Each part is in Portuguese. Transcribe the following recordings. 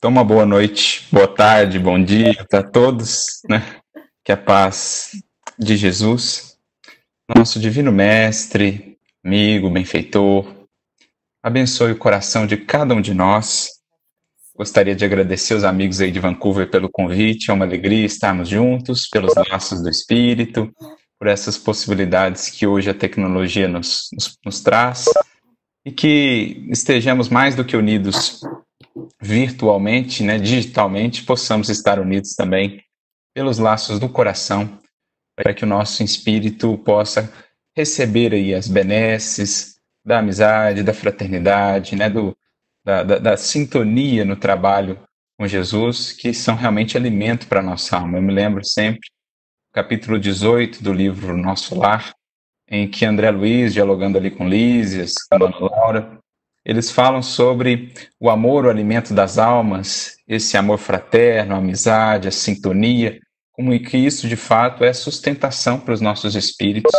Então, uma boa noite, boa tarde, bom dia para todos, né? Que a paz de Jesus, nosso divino mestre, amigo, benfeitor, abençoe o coração de cada um de nós. Gostaria de agradecer os amigos aí de Vancouver pelo convite, é uma alegria estarmos juntos, pelos laços do espírito, por essas possibilidades que hoje a tecnologia nos, nos, nos traz e que estejamos mais do que unidos virtualmente, né, digitalmente, possamos estar unidos também pelos laços do coração, para que o nosso espírito possa receber aí as benesses da amizade, da fraternidade, né, do, da, da, da sintonia no trabalho com Jesus, que são realmente alimento para a nossa alma. Eu me lembro sempre do capítulo 18 do livro Nosso Lar, em que André Luiz, dialogando ali com Lízias, com a Laura, eles falam sobre o amor, o alimento das almas, esse amor fraterno, a amizade, a sintonia, como que isso de fato é sustentação para os nossos espíritos,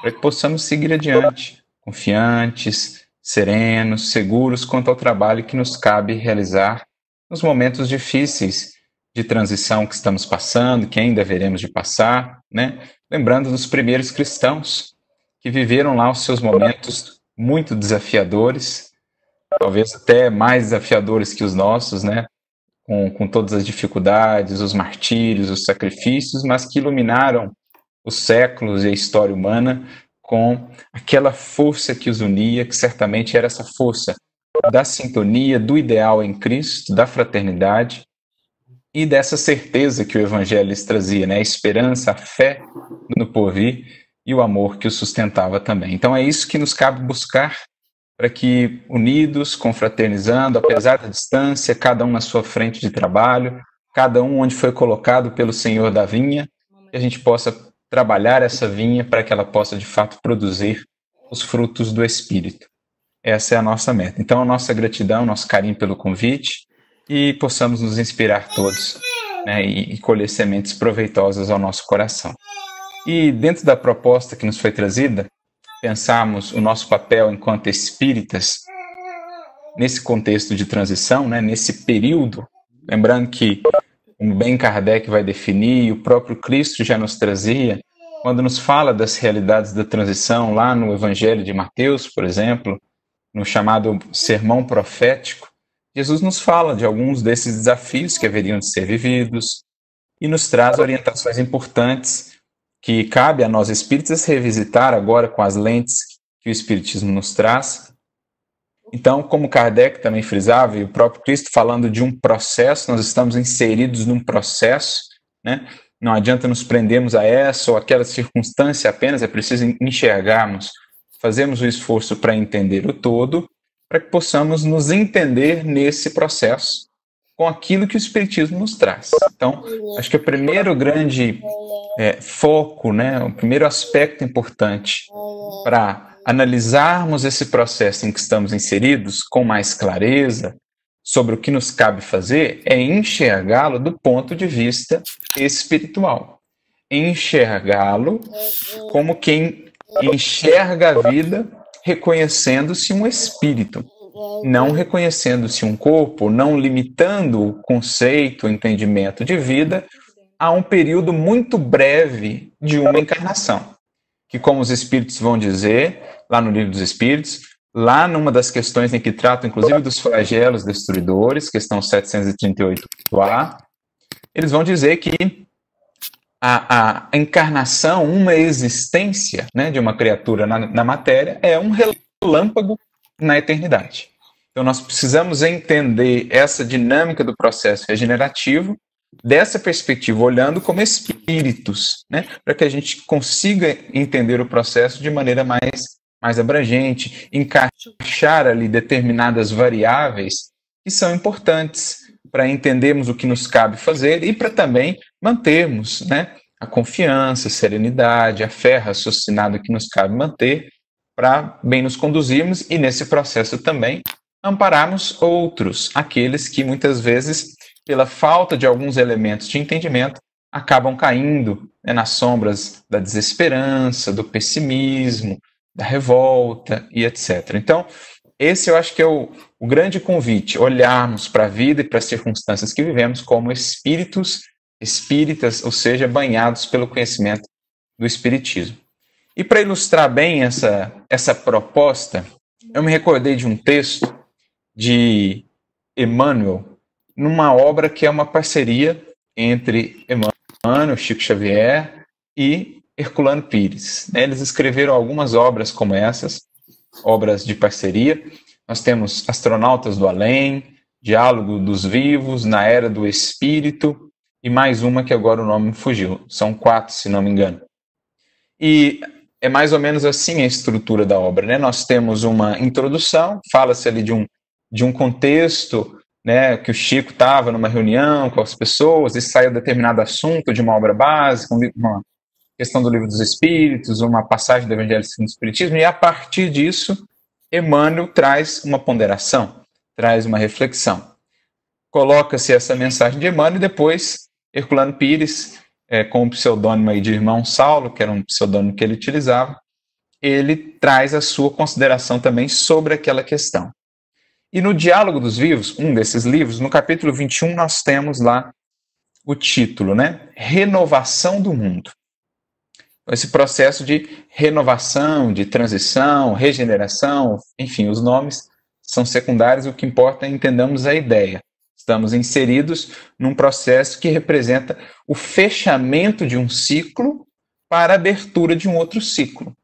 para que possamos seguir adiante, confiantes, serenos, seguros quanto ao trabalho que nos cabe realizar nos momentos difíceis de transição que estamos passando, que ainda veremos de passar, né? Lembrando dos primeiros cristãos que viveram lá os seus momentos muito desafiadores, talvez até mais desafiadores que os nossos, né? Com, com todas as dificuldades, os martírios, os sacrifícios, mas que iluminaram os séculos e a história humana com aquela força que os unia, que certamente era essa força da sintonia, do ideal em Cristo, da fraternidade e dessa certeza que o Evangelho lhes trazia, né? a esperança, a fé no porvir e o amor que o sustentava também. Então é isso que nos cabe buscar para que, unidos, confraternizando, apesar da distância, cada um na sua frente de trabalho, cada um onde foi colocado pelo Senhor da vinha, que a gente possa trabalhar essa vinha para que ela possa, de fato, produzir os frutos do Espírito. Essa é a nossa meta. Então, a nossa gratidão, nosso carinho pelo convite e possamos nos inspirar todos né, e, e colher sementes proveitosas ao nosso coração. E dentro da proposta que nos foi trazida, pensarmos o nosso papel enquanto espíritas nesse contexto de transição, né, nesse período, lembrando que o Ben Kardec vai definir, o próprio Cristo já nos trazia, quando nos fala das realidades da transição, lá no Evangelho de Mateus, por exemplo, no chamado sermão profético, Jesus nos fala de alguns desses desafios que haveriam de ser vividos e nos traz orientações importantes que cabe a nós espíritas revisitar agora com as lentes que o Espiritismo nos traz. Então, como Kardec também frisava, e o próprio Cristo falando de um processo, nós estamos inseridos num processo, né? Não adianta nos prendermos a essa ou aquela circunstância apenas, é preciso enxergarmos, fazermos o esforço para entender o todo, para que possamos nos entender nesse processo com aquilo que o Espiritismo nos traz. Então, acho que o primeiro grande é, foco, né, o primeiro aspecto importante para analisarmos esse processo em que estamos inseridos com mais clareza sobre o que nos cabe fazer é enxergá-lo do ponto de vista espiritual. Enxergá-lo como quem enxerga a vida reconhecendo-se um espírito não reconhecendo-se um corpo, não limitando o conceito, o entendimento de vida a um período muito breve de uma encarnação. Que, como os espíritos vão dizer, lá no Livro dos Espíritos, lá numa das questões em que trata, inclusive, dos flagelos destruidores, questão 738A, eles vão dizer que a, a encarnação, uma existência né, de uma criatura na, na matéria, é um relâmpago na eternidade. Então, nós precisamos entender essa dinâmica do processo regenerativo dessa perspectiva, olhando como espíritos, né, para que a gente consiga entender o processo de maneira mais, mais abrangente, encaixar ali determinadas variáveis que são importantes para entendermos o que nos cabe fazer e para também mantermos né, a confiança, a serenidade, a fé raciocinada que nos cabe manter para bem nos conduzirmos e, nesse processo também, ampararmos outros, aqueles que muitas vezes, pela falta de alguns elementos de entendimento, acabam caindo né, nas sombras da desesperança, do pessimismo, da revolta e etc. Então, esse eu acho que é o, o grande convite: olharmos para a vida e para as circunstâncias que vivemos como espíritos espíritas, ou seja, banhados pelo conhecimento do espiritismo. E para ilustrar bem essa, essa proposta, eu me recordei de um texto de Emmanuel, numa obra que é uma parceria entre Emmanuel, Chico Xavier e Herculano Pires. Né? Eles escreveram algumas obras como essas, obras de parceria. Nós temos Astronautas do Além, Diálogo dos Vivos, Na Era do Espírito e mais uma que agora o nome fugiu. São quatro, se não me engano. E é mais ou menos assim a estrutura da obra, né? Nós temos uma introdução, fala-se ali de um, de um contexto, né? Que o Chico estava numa reunião com as pessoas e saiu determinado assunto de uma obra básica, uma questão do Livro dos Espíritos, uma passagem do Evangelho segundo o Espiritismo, e a partir disso, Emmanuel traz uma ponderação, traz uma reflexão. Coloca-se essa mensagem de Emmanuel e depois Herculano Pires é, com o pseudônimo aí de Irmão Saulo, que era um pseudônimo que ele utilizava, ele traz a sua consideração também sobre aquela questão. E no Diálogo dos Vivos, um desses livros, no capítulo 21, nós temos lá o título, né? Renovação do Mundo. Então, esse processo de renovação, de transição, regeneração, enfim, os nomes são secundários, o que importa é entendamos a ideia. Estamos inseridos num processo que representa o fechamento de um ciclo para a abertura de um outro ciclo.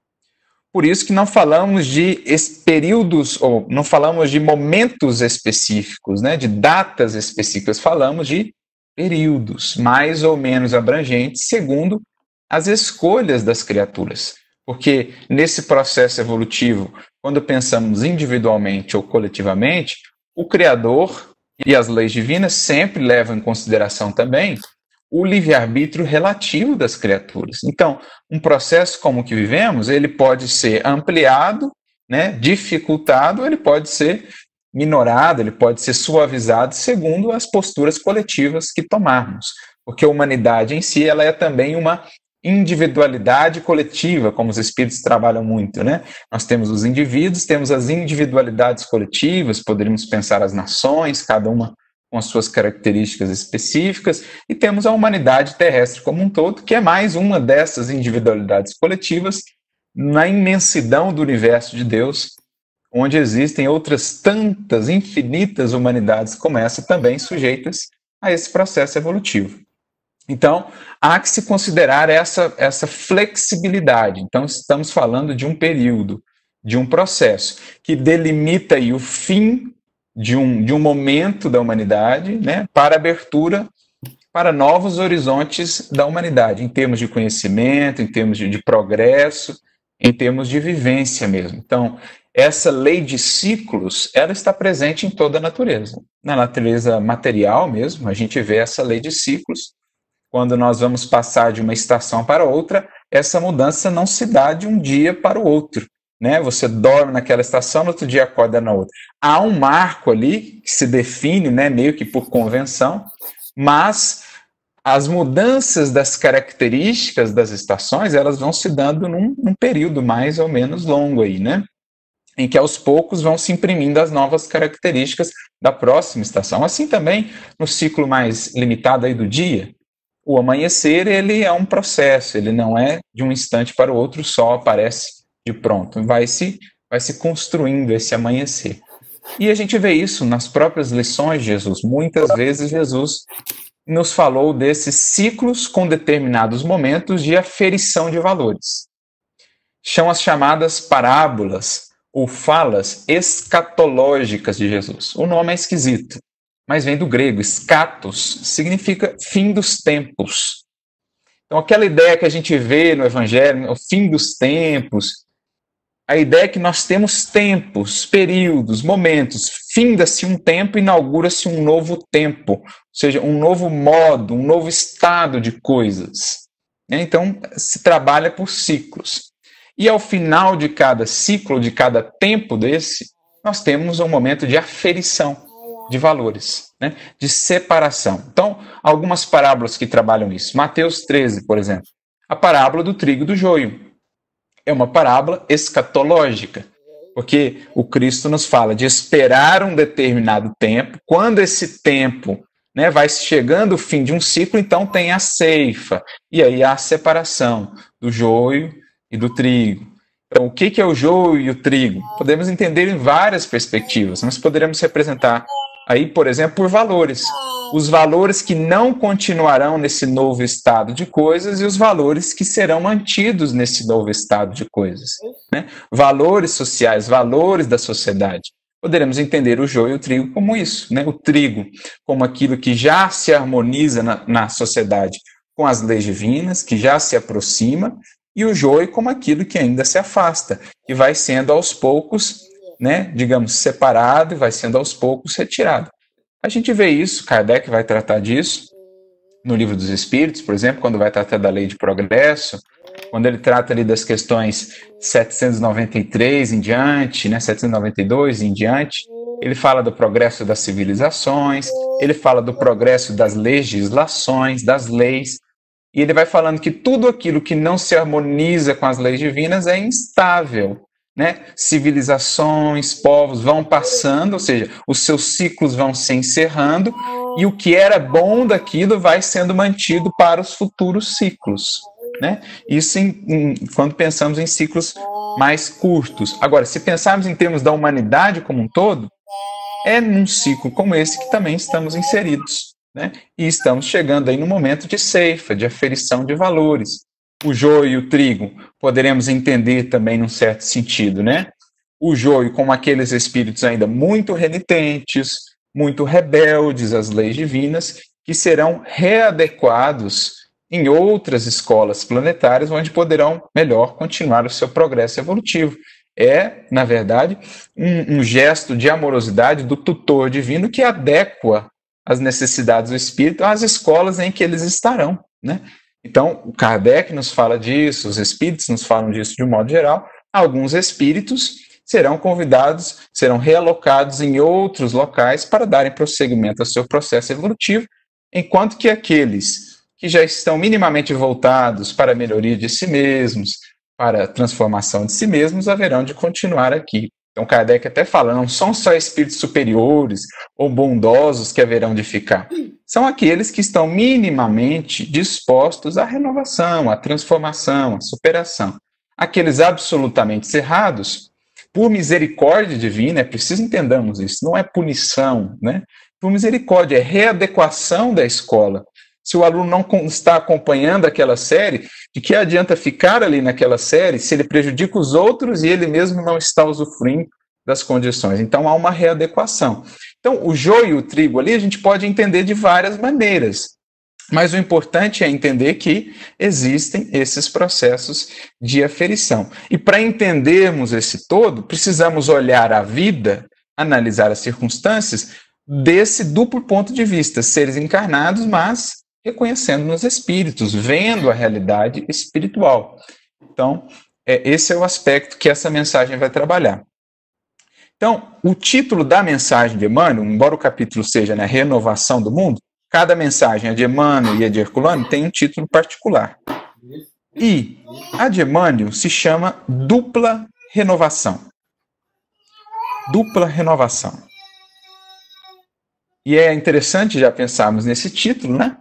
Por isso que não falamos de períodos ou não falamos de momentos específicos, né, de datas específicas, falamos de períodos mais ou menos abrangentes segundo as escolhas das criaturas. Porque nesse processo evolutivo, quando pensamos individualmente ou coletivamente, o criador e as leis divinas sempre levam em consideração também o livre-arbítrio relativo das criaturas. Então, um processo como o que vivemos, ele pode ser ampliado, né, dificultado, ele pode ser minorado, ele pode ser suavizado segundo as posturas coletivas que tomarmos, porque a humanidade em si ela é também uma individualidade coletiva, como os espíritos trabalham muito, né? Nós temos os indivíduos, temos as individualidades coletivas, poderíamos pensar as nações, cada uma com as suas características específicas, e temos a humanidade terrestre como um todo, que é mais uma dessas individualidades coletivas na imensidão do universo de Deus, onde existem outras tantas infinitas humanidades como essa também sujeitas a esse processo evolutivo. Então, há que se considerar essa, essa flexibilidade. Então, estamos falando de um período, de um processo, que delimita aí o fim de um, de um momento da humanidade né, para abertura para novos horizontes da humanidade, em termos de conhecimento, em termos de, de progresso, em termos de vivência mesmo. Então, essa lei de ciclos, ela está presente em toda a natureza. Na natureza material mesmo, a gente vê essa lei de ciclos, quando nós vamos passar de uma estação para outra, essa mudança não se dá de um dia para o outro. Né? Você dorme naquela estação, no outro dia acorda na outra. Há um marco ali que se define, né, meio que por convenção, mas as mudanças das características das estações elas vão se dando num, num período mais ou menos longo aí, né? em que aos poucos vão se imprimindo as novas características da próxima estação. Assim também no ciclo mais limitado aí do dia, o amanhecer, ele é um processo, ele não é de um instante para o outro só aparece de pronto. Vai se, vai se construindo esse amanhecer. E a gente vê isso nas próprias lições de Jesus. Muitas vezes Jesus nos falou desses ciclos com determinados momentos de aferição de valores. São as chamadas parábolas ou falas escatológicas de Jesus. O nome é esquisito, mas vem do grego, escatos, significa fim dos tempos. Então, aquela ideia que a gente vê no Evangelho, né, o fim dos tempos, a ideia é que nós temos tempos, períodos, momentos. Finda-se um tempo, inaugura-se um novo tempo, ou seja, um novo modo, um novo estado de coisas. Né? Então, se trabalha por ciclos. E ao final de cada ciclo, de cada tempo desse, nós temos um momento de aferição de valores, né? de separação. Então, algumas parábolas que trabalham isso. Mateus 13, por exemplo. A parábola do trigo e do joio. É uma parábola escatológica, porque o Cristo nos fala de esperar um determinado tempo. Quando esse tempo né, vai chegando o fim de um ciclo, então tem a ceifa. E aí há a separação do joio e do trigo. Então, o que, que é o joio e o trigo? Podemos entender em várias perspectivas, mas poderemos representar aí, por exemplo, por valores. Os valores que não continuarão nesse novo estado de coisas e os valores que serão mantidos nesse novo estado de coisas. Né? Valores sociais, valores da sociedade. Poderemos entender o joio e o trigo como isso, né? o trigo como aquilo que já se harmoniza na, na sociedade com as leis divinas, que já se aproxima, e o joio como aquilo que ainda se afasta, que vai sendo aos poucos né, digamos, separado e vai sendo aos poucos retirado. A gente vê isso, Kardec vai tratar disso no Livro dos Espíritos, por exemplo, quando vai tratar da lei de progresso, quando ele trata ali das questões 793 em diante, né, 792 em diante, ele fala do progresso das civilizações, ele fala do progresso das legislações, das leis, e ele vai falando que tudo aquilo que não se harmoniza com as leis divinas é instável, né? Civilizações, povos vão passando, ou seja, os seus ciclos vão se encerrando e o que era bom daquilo vai sendo mantido para os futuros ciclos. Né? Isso em, em, quando pensamos em ciclos mais curtos. Agora, se pensarmos em termos da humanidade como um todo, é num ciclo como esse que também estamos inseridos. Né? E estamos chegando aí no momento de ceifa, de aferição de valores o joio e o trigo, poderemos entender também num certo sentido, né? O joio como aqueles espíritos ainda muito renitentes, muito rebeldes às leis divinas, que serão readequados em outras escolas planetárias, onde poderão melhor continuar o seu progresso evolutivo. É, na verdade, um, um gesto de amorosidade do tutor divino que adequa as necessidades do espírito às escolas em que eles estarão. Né? Então, o Kardec nos fala disso, os espíritos nos falam disso de um modo geral. Alguns espíritos serão convidados, serão realocados em outros locais para darem prosseguimento ao seu processo evolutivo, enquanto que aqueles que já estão minimamente voltados para a melhoria de si mesmos, para a transformação de si mesmos, haverão de continuar aqui. Então Kardec até fala, não são só espíritos superiores ou bondosos que haverão de ficar. São aqueles que estão minimamente dispostos à renovação, à transformação, à superação. Aqueles absolutamente cerrados por misericórdia divina, é preciso entendamos isso, não é punição, né? Por misericórdia, é readequação da escola se o aluno não está acompanhando aquela série, de que adianta ficar ali naquela série se ele prejudica os outros e ele mesmo não está usufruindo das condições. Então há uma readequação. Então o joio e o trigo ali a gente pode entender de várias maneiras. Mas o importante é entender que existem esses processos de aferição. E para entendermos esse todo, precisamos olhar a vida, analisar as circunstâncias desse duplo ponto de vista, seres encarnados, mas reconhecendo nos espíritos, vendo a realidade espiritual. Então, é, esse é o aspecto que essa mensagem vai trabalhar. Então, o título da mensagem de Emmanuel, embora o capítulo seja né, Renovação do Mundo, cada mensagem, a de Emmanuel e a de Herculano, tem um título particular. E a de Emmanuel se chama Dupla Renovação. Dupla Renovação. E é interessante já pensarmos nesse título, né?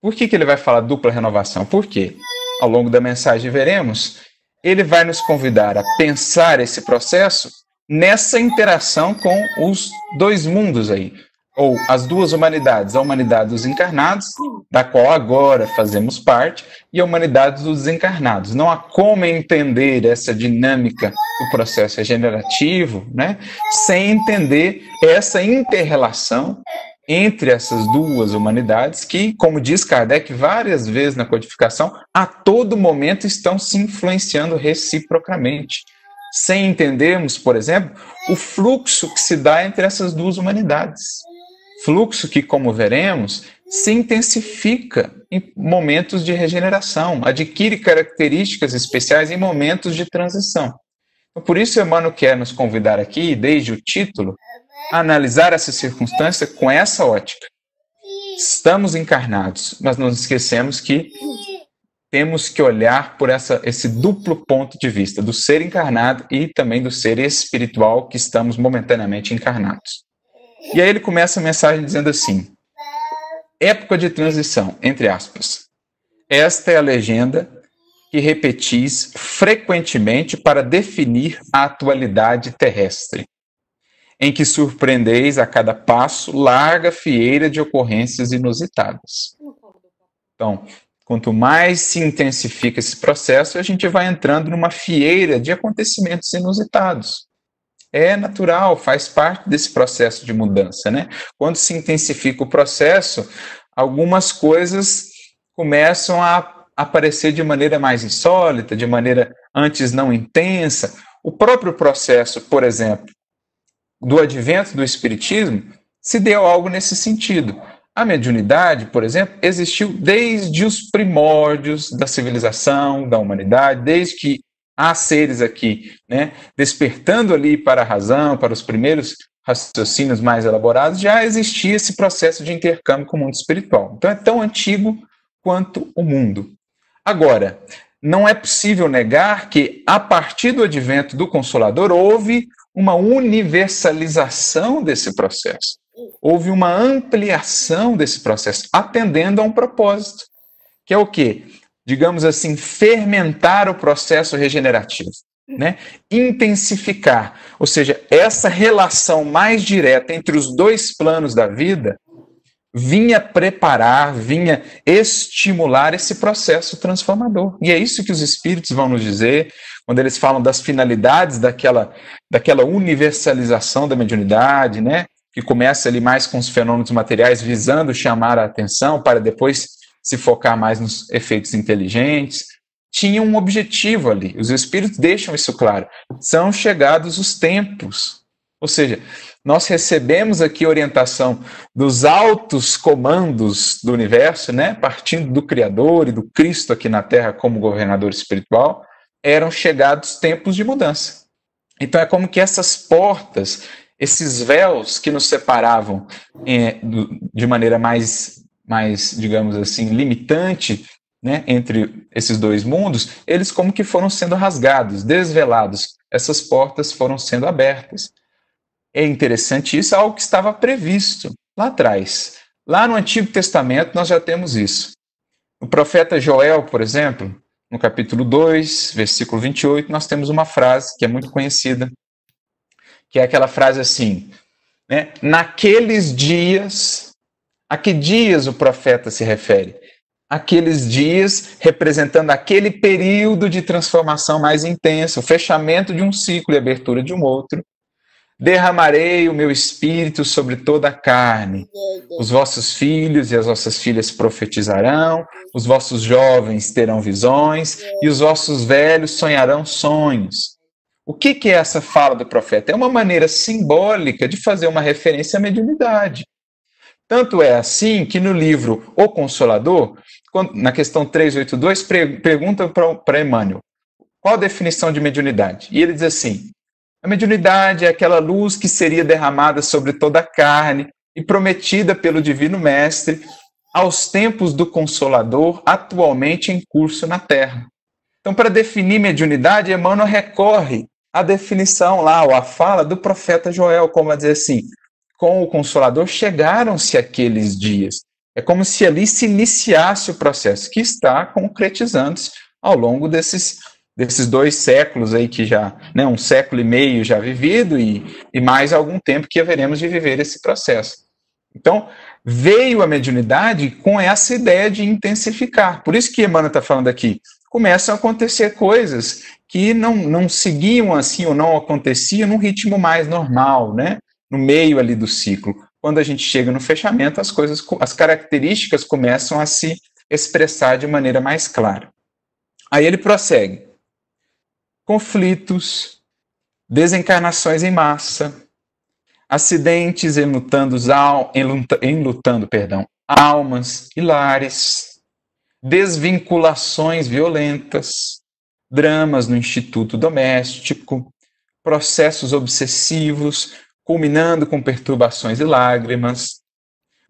Por que, que ele vai falar dupla renovação? Porque, ao longo da mensagem, veremos, ele vai nos convidar a pensar esse processo nessa interação com os dois mundos aí, ou as duas humanidades, a humanidade dos encarnados, da qual agora fazemos parte, e a humanidade dos desencarnados. Não há como entender essa dinâmica do processo regenerativo, né, sem entender essa interrelação entre essas duas humanidades que, como diz Kardec várias vezes na codificação, a todo momento estão se influenciando reciprocamente, sem entendermos, por exemplo, o fluxo que se dá entre essas duas humanidades. Fluxo que, como veremos, se intensifica em momentos de regeneração, adquire características especiais em momentos de transição. Por isso, Emmanuel quer nos convidar aqui, desde o título, analisar essa circunstância com essa ótica. Estamos encarnados, mas não esquecemos que temos que olhar por essa, esse duplo ponto de vista, do ser encarnado e também do ser espiritual que estamos momentaneamente encarnados. E aí ele começa a mensagem dizendo assim: época de transição, entre aspas. Esta é a legenda que repetis frequentemente para definir a atualidade terrestre em que surpreendeis a cada passo larga fieira de ocorrências inusitadas. Então, quanto mais se intensifica esse processo, a gente vai entrando numa fieira de acontecimentos inusitados. É natural, faz parte desse processo de mudança, né? Quando se intensifica o processo, algumas coisas começam a aparecer de maneira mais insólita, de maneira antes não intensa. O próprio processo, por exemplo, do advento do Espiritismo se deu algo nesse sentido. A mediunidade, por exemplo, existiu desde os primórdios da civilização, da humanidade, desde que há seres aqui, né, despertando ali para a razão, para os primeiros raciocínios mais elaborados, já existia esse processo de intercâmbio com o mundo espiritual. Então é tão antigo quanto o mundo. Agora, não é possível negar que, a partir do advento do Consolador, houve uma universalização desse processo. Houve uma ampliação desse processo, atendendo a um propósito, que é o quê? Digamos assim, fermentar o processo regenerativo, né? intensificar. Ou seja, essa relação mais direta entre os dois planos da vida vinha preparar, vinha estimular esse processo transformador. E é isso que os espíritos vão nos dizer quando eles falam das finalidades daquela, daquela universalização da mediunidade, né? Que começa ali mais com os fenômenos materiais, visando chamar a atenção para depois se focar mais nos efeitos inteligentes. Tinha um objetivo ali. Os espíritos deixam isso claro. São chegados os tempos ou seja, nós recebemos aqui orientação dos altos comandos do universo, né, partindo do Criador e do Cristo aqui na Terra como governador espiritual, eram chegados tempos de mudança. Então é como que essas portas, esses véus que nos separavam é, de maneira mais, mais, digamos assim, limitante né, entre esses dois mundos, eles como que foram sendo rasgados, desvelados. Essas portas foram sendo abertas. É interessante isso, algo que estava previsto lá atrás. Lá no Antigo Testamento nós já temos isso. O profeta Joel, por exemplo, no capítulo 2, versículo 28, nós temos uma frase que é muito conhecida, que é aquela frase assim, né? Naqueles dias, a que dias o profeta se refere? Aqueles dias representando aquele período de transformação mais intensa, o fechamento de um ciclo e abertura de um outro, derramarei o meu espírito sobre toda a carne. Os vossos filhos e as vossas filhas profetizarão, os vossos jovens terão visões e os vossos velhos sonharão sonhos. O que, que é essa fala do profeta? É uma maneira simbólica de fazer uma referência à mediunidade. Tanto é assim que no livro O Consolador, na questão 382, pergunta para Emmanuel qual a definição de mediunidade. E ele diz assim: a mediunidade é aquela luz que seria derramada sobre toda a carne e prometida pelo Divino Mestre aos tempos do Consolador, atualmente em curso na Terra. Então, para definir mediunidade, Emmanuel recorre à definição lá, ou à fala do profeta Joel, como a dizer assim: com o Consolador chegaram-se aqueles dias. É como se ali se iniciasse o processo que está concretizando-se ao longo desses desses dois séculos aí que já, né, um século e meio já vivido e, e mais algum tempo que haveremos de viver esse processo. Então, veio a mediunidade com essa ideia de intensificar. Por isso que Emmanuel está falando aqui. Começam a acontecer coisas que não, não seguiam assim ou não aconteciam num ritmo mais normal, né? No meio ali do ciclo. Quando a gente chega no fechamento, as coisas, as características começam a se expressar de maneira mais clara. Aí ele prossegue conflitos, desencarnações em massa, acidentes enlutando, enlutando perdão, almas e lares, desvinculações violentas, dramas no instituto doméstico, processos obsessivos, culminando com perturbações e lágrimas,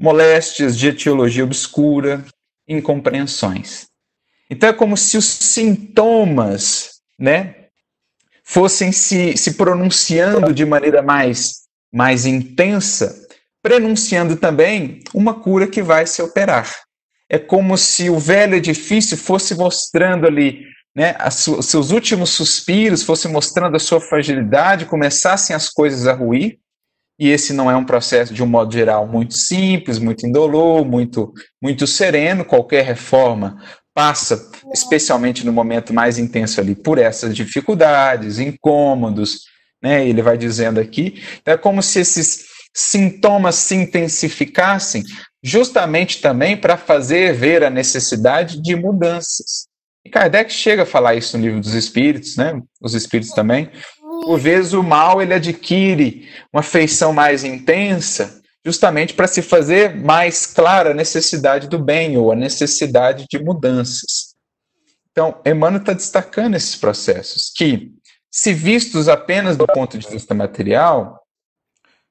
moléstias de etiologia obscura, incompreensões. Então é como se os sintomas, né, fossem se, se pronunciando de maneira mais, mais intensa, prenunciando também uma cura que vai se operar. É como se o velho edifício fosse mostrando ali né, os seus últimos suspiros, fosse mostrando a sua fragilidade, começassem as coisas a ruir, e esse não é um processo, de um modo geral, muito simples, muito indolor, muito, muito sereno. Qualquer reforma passa, especialmente no momento mais intenso ali, por essas dificuldades, incômodos, né? Ele vai dizendo aqui, é como se esses sintomas se intensificassem, justamente também para fazer ver a necessidade de mudanças. E Kardec chega a falar isso no livro dos Espíritos, né? Os Espíritos também. Por vezes o mal ele adquire uma feição mais intensa justamente para se fazer mais clara a necessidade do bem ou a necessidade de mudanças. Então, Emmanuel está destacando esses processos que, se vistos apenas do ponto de vista material,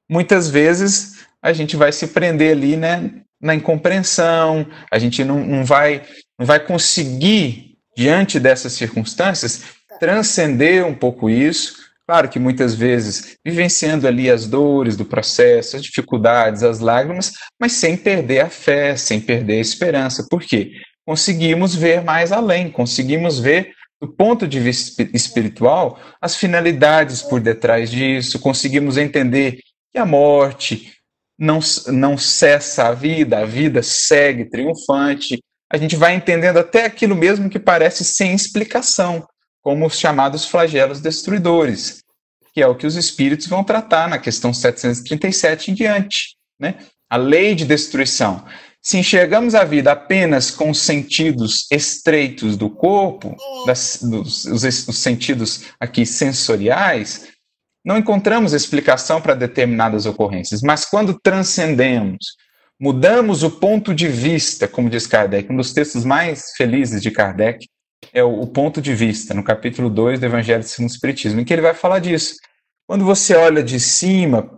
muitas vezes a gente vai se prender ali, né, na incompreensão, a gente não, não vai não vai conseguir diante dessas circunstâncias transcender um pouco isso Claro que muitas vezes vivenciando ali as dores do processo, as dificuldades, as lágrimas, mas sem perder a fé, sem perder a esperança. Por quê? Conseguimos ver mais além, conseguimos ver do ponto de vista espiritual as finalidades por detrás disso, conseguimos entender que a morte não, não cessa a vida, a vida segue triunfante. A gente vai entendendo até aquilo mesmo que parece sem explicação como os chamados flagelos destruidores, que é o que os espíritos vão tratar na questão 737 em diante, né? A lei de destruição. Se enxergamos a vida apenas com os sentidos estreitos do corpo, das, dos, os, os sentidos aqui sensoriais, não encontramos explicação para determinadas ocorrências. Mas quando transcendemos, mudamos o ponto de vista, como diz Kardec, um dos textos mais felizes de Kardec, é o, o ponto de vista, no capítulo 2 do Evangelho segundo o Espiritismo, em que ele vai falar disso. Quando você olha de cima,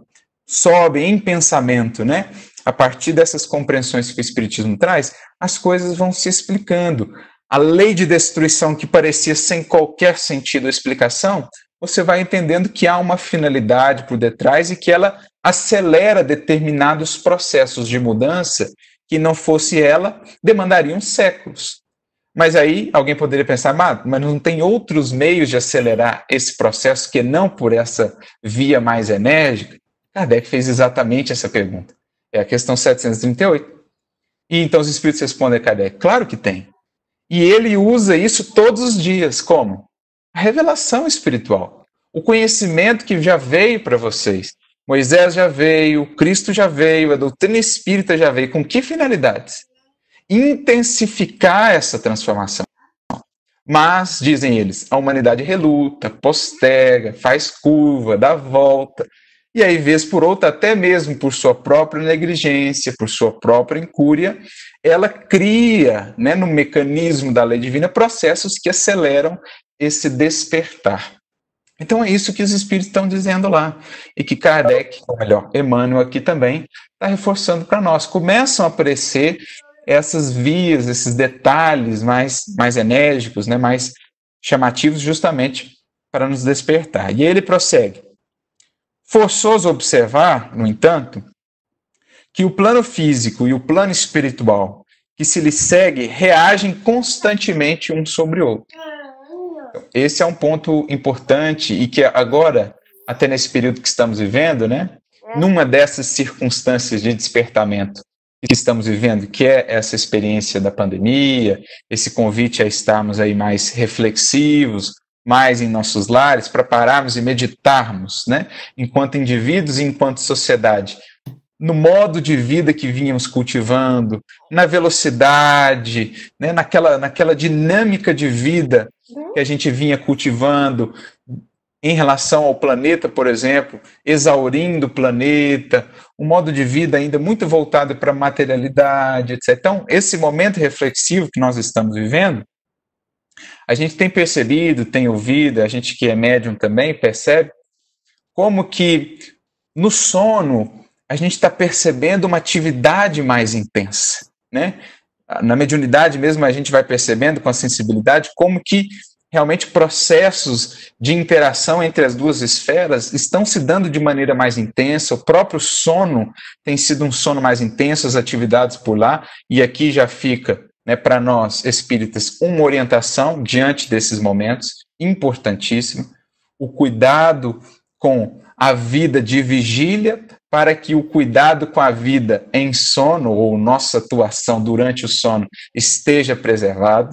sobe em pensamento, né? A partir dessas compreensões que o Espiritismo traz, as coisas vão se explicando. A lei de destruição que parecia sem qualquer sentido ou explicação, você vai entendendo que há uma finalidade por detrás e que ela acelera determinados processos de mudança que não fosse ela demandariam séculos. Mas aí alguém poderia pensar, mas não tem outros meios de acelerar esse processo que não por essa via mais enérgica? Kardec fez exatamente essa pergunta. É a questão 738. E então os espíritos respondem a Kardec: claro que tem. E ele usa isso todos os dias. Como? A revelação espiritual. O conhecimento que já veio para vocês. Moisés já veio, Cristo já veio, a doutrina espírita já veio. Com que finalidades? intensificar essa transformação. Mas, dizem eles, a humanidade reluta, posterga, faz curva, dá volta. E aí, vez por outra, até mesmo por sua própria negligência, por sua própria incúria, ela cria, né, no mecanismo da lei divina, processos que aceleram esse despertar. Então é isso que os espíritos estão dizendo lá. E que Kardec, ou melhor, Emmanuel aqui também, está reforçando para nós. Começam a aparecer essas vias, esses detalhes mais, mais enérgicos, né, mais chamativos, justamente para nos despertar. E ele prossegue. Forçoso observar, no entanto, que o plano físico e o plano espiritual que se lhe segue reagem constantemente um sobre o outro. Esse é um ponto importante e que agora, até nesse período que estamos vivendo, né, é. numa dessas circunstâncias de despertamento que estamos vivendo, que é essa experiência da pandemia, esse convite a estarmos aí mais reflexivos, mais em nossos lares, para pararmos e meditarmos, né, enquanto indivíduos e enquanto sociedade, no modo de vida que vínhamos cultivando, na velocidade, né, naquela, naquela dinâmica de vida que a gente vinha cultivando, em relação ao planeta, por exemplo, exaurindo o planeta, um modo de vida ainda muito voltado para a materialidade, etc. Então, esse momento reflexivo que nós estamos vivendo, a gente tem percebido, tem ouvido, a gente que é médium também percebe, como que no sono a gente está percebendo uma atividade mais intensa, né? Na mediunidade mesmo a gente vai percebendo com a sensibilidade como que realmente processos de interação entre as duas esferas estão se dando de maneira mais intensa, o próprio sono tem sido um sono mais intenso, as atividades por lá, e aqui já fica né, para nós espíritas uma orientação diante desses momentos, importantíssimo, o cuidado com a vida de vigília, para que o cuidado com a vida em sono, ou nossa atuação durante o sono, esteja preservado,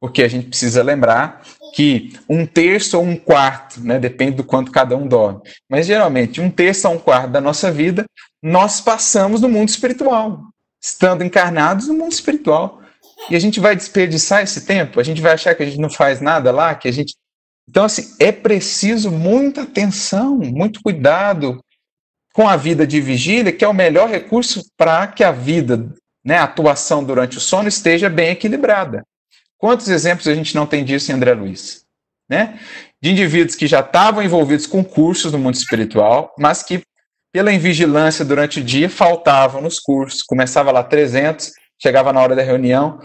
porque a gente precisa lembrar que um terço ou um quarto, né, depende do quanto cada um dorme, mas geralmente um terço ou um quarto da nossa vida nós passamos no mundo espiritual, estando encarnados no mundo espiritual. E a gente vai desperdiçar esse tempo? A gente vai achar que a gente não faz nada lá, que a gente. Então, assim, é preciso muita atenção, muito cuidado com a vida de vigília, que é o melhor recurso para que a vida, né, a atuação durante o sono esteja bem equilibrada. Quantos exemplos a gente não tem disso em André Luiz? Né? De indivíduos que já estavam envolvidos com cursos no mundo espiritual, mas que, pela invigilância durante o dia, faltavam nos cursos. Começava lá 300, chegava na hora da reunião,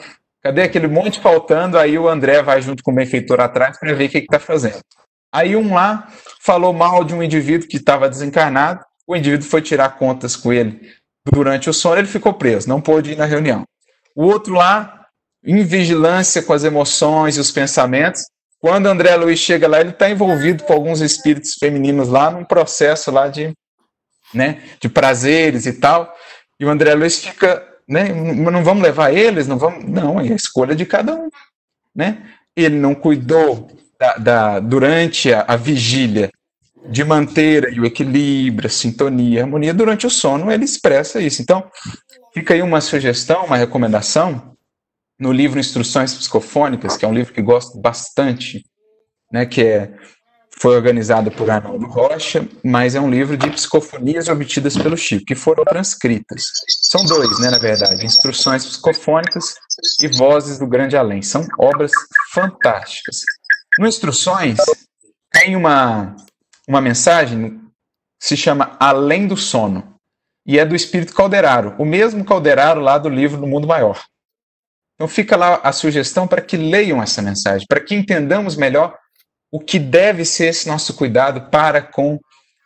cadê aquele monte faltando? Aí o André vai junto com o benfeitor atrás para ver o que está fazendo. Aí um lá falou mal de um indivíduo que estava desencarnado, o indivíduo foi tirar contas com ele durante o sono, ele ficou preso, não pôde ir na reunião. O outro lá em vigilância com as emoções e os pensamentos. Quando André Luiz chega lá, ele está envolvido com alguns espíritos femininos lá, num processo lá de, né, de prazeres e tal. E o André Luiz fica, né, não vamos levar eles, não vamos, não, é a escolha de cada um, né? Ele não cuidou da, da durante a, a vigília de manter o equilíbrio, a sintonia, a harmonia durante o sono, ele expressa isso. Então, fica aí uma sugestão, uma recomendação no livro Instruções Psicofônicas, que é um livro que gosto bastante, né, que é, foi organizado por Arnaldo Rocha, mas é um livro de psicofonias obtidas pelo Chico, que foram transcritas. São dois, né, na verdade, Instruções Psicofônicas e Vozes do Grande Além. São obras fantásticas. No Instruções tem uma, uma mensagem que se chama Além do Sono, e é do Espírito Calderaro, o mesmo Calderaro lá do livro No Mundo Maior. Então fica lá a sugestão para que leiam essa mensagem, para que entendamos melhor o que deve ser esse nosso cuidado para com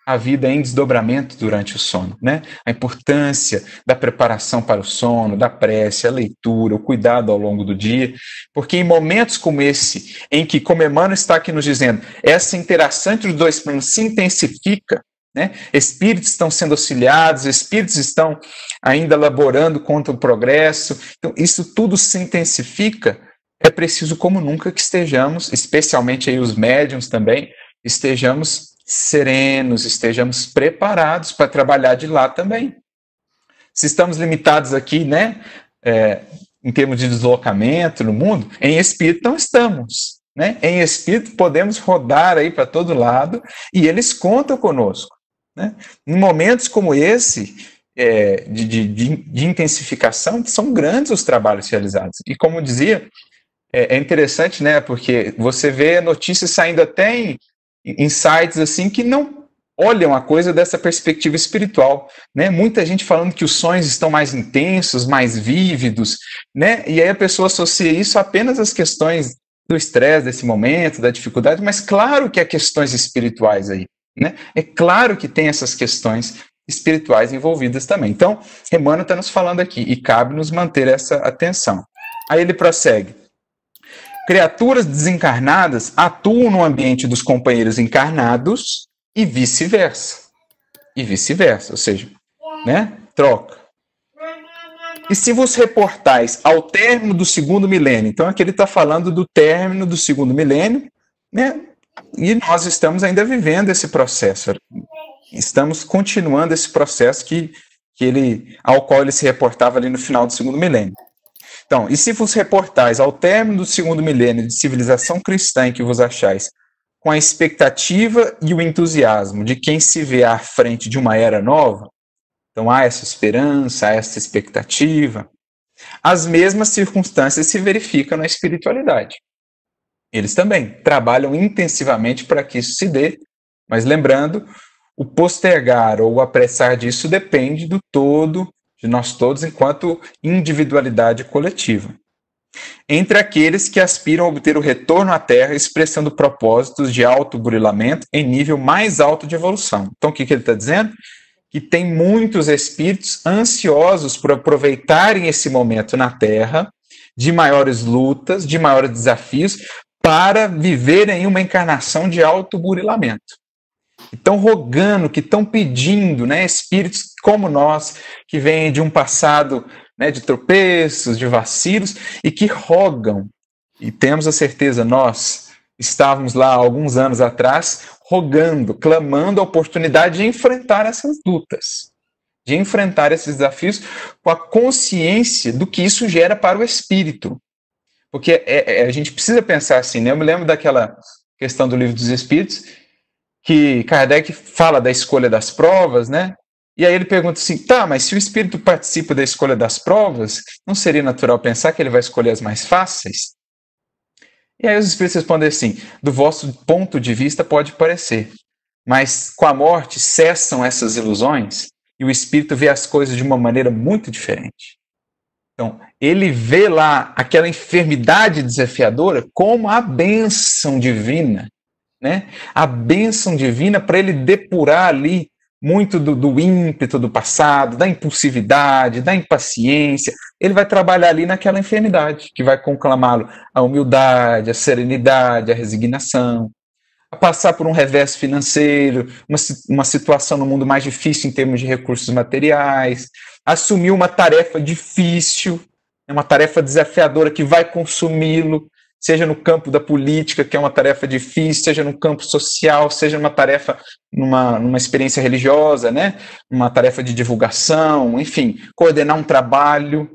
a vida em desdobramento durante o sono, né? A importância da preparação para o sono, da prece, a leitura, o cuidado ao longo do dia, porque em momentos como esse, em que, como Emmanuel está aqui nos dizendo, essa interação entre os dois planos se intensifica, né? Espíritos estão sendo auxiliados, espíritos estão ainda laborando contra o progresso. Então, isso tudo se intensifica. É preciso, como nunca, que estejamos, especialmente aí os médiums também, estejamos serenos, estejamos preparados para trabalhar de lá também. Se estamos limitados aqui, né, é, em termos de deslocamento no mundo, em espírito não estamos. Né? Em espírito podemos rodar aí para todo lado e eles contam conosco. Né? Em momentos como esse, é, de, de, de, intensificação, são grandes os trabalhos realizados. E como dizia, é, é, interessante, né? Porque você vê notícias saindo até em, em sites assim que não olham a coisa dessa perspectiva espiritual, né? Muita gente falando que os sonhos estão mais intensos, mais vívidos, né? E aí a pessoa associa isso apenas às questões do estresse desse momento, da dificuldade, mas claro que há questões espirituais aí. Né? É claro que tem essas questões espirituais envolvidas também. Então, Emmanuel está nos falando aqui e cabe nos manter essa atenção. Aí ele prossegue. Criaturas desencarnadas atuam no ambiente dos companheiros encarnados e vice-versa. E vice-versa, ou seja, né? Troca. E se vos reportais ao término do segundo milênio, então aqui ele está falando do término do segundo milênio, né? E nós estamos ainda vivendo esse processo. Estamos continuando esse processo que, que ele, ao qual ele se reportava ali no final do segundo milênio. Então, e se vos reportais ao término do segundo milênio de civilização cristã em que vos achais, com a expectativa e o entusiasmo de quem se vê à frente de uma era nova, então há essa esperança, há essa expectativa, as mesmas circunstâncias se verificam na espiritualidade. Eles também trabalham intensivamente para que isso se dê, mas lembrando, o postergar ou o apressar disso depende do todo, de nós todos, enquanto individualidade coletiva. Entre aqueles que aspiram a obter o retorno à Terra expressando propósitos de autogurilamento em nível mais alto de evolução. Então, o que, que ele está dizendo? Que tem muitos espíritos ansiosos por aproveitarem esse momento na Terra de maiores lutas, de maiores desafios, para viverem uma encarnação de auto-burilamento. Estão rogando, que estão pedindo, né, espíritos como nós, que vêm de um passado né, de tropeços, de vacilos, e que rogam. E temos a certeza, nós estávamos lá alguns anos atrás, rogando, clamando a oportunidade de enfrentar essas lutas, de enfrentar esses desafios com a consciência do que isso gera para o espírito. Porque é, é, a gente precisa pensar assim, né? Eu me lembro daquela questão do livro dos Espíritos, que Kardec fala da escolha das provas, né? E aí ele pergunta assim: tá, mas se o espírito participa da escolha das provas, não seria natural pensar que ele vai escolher as mais fáceis? E aí os espíritos respondem assim: do vosso ponto de vista pode parecer, mas com a morte cessam essas ilusões e o espírito vê as coisas de uma maneira muito diferente. Então, ele vê lá aquela enfermidade desafiadora como a bênção divina, né? A bênção divina para ele depurar ali muito do, do, ímpeto do passado, da impulsividade, da impaciência. Ele vai trabalhar ali naquela enfermidade que vai conclamá-lo a humildade, a serenidade, a resignação, a passar por um revés financeiro, uma, uma situação no mundo mais difícil em termos de recursos materiais, assumiu uma tarefa difícil, né, uma tarefa desafiadora que vai consumi-lo, seja no campo da política, que é uma tarefa difícil, seja no campo social, seja uma tarefa numa, numa experiência religiosa, né? uma tarefa de divulgação, enfim, coordenar um trabalho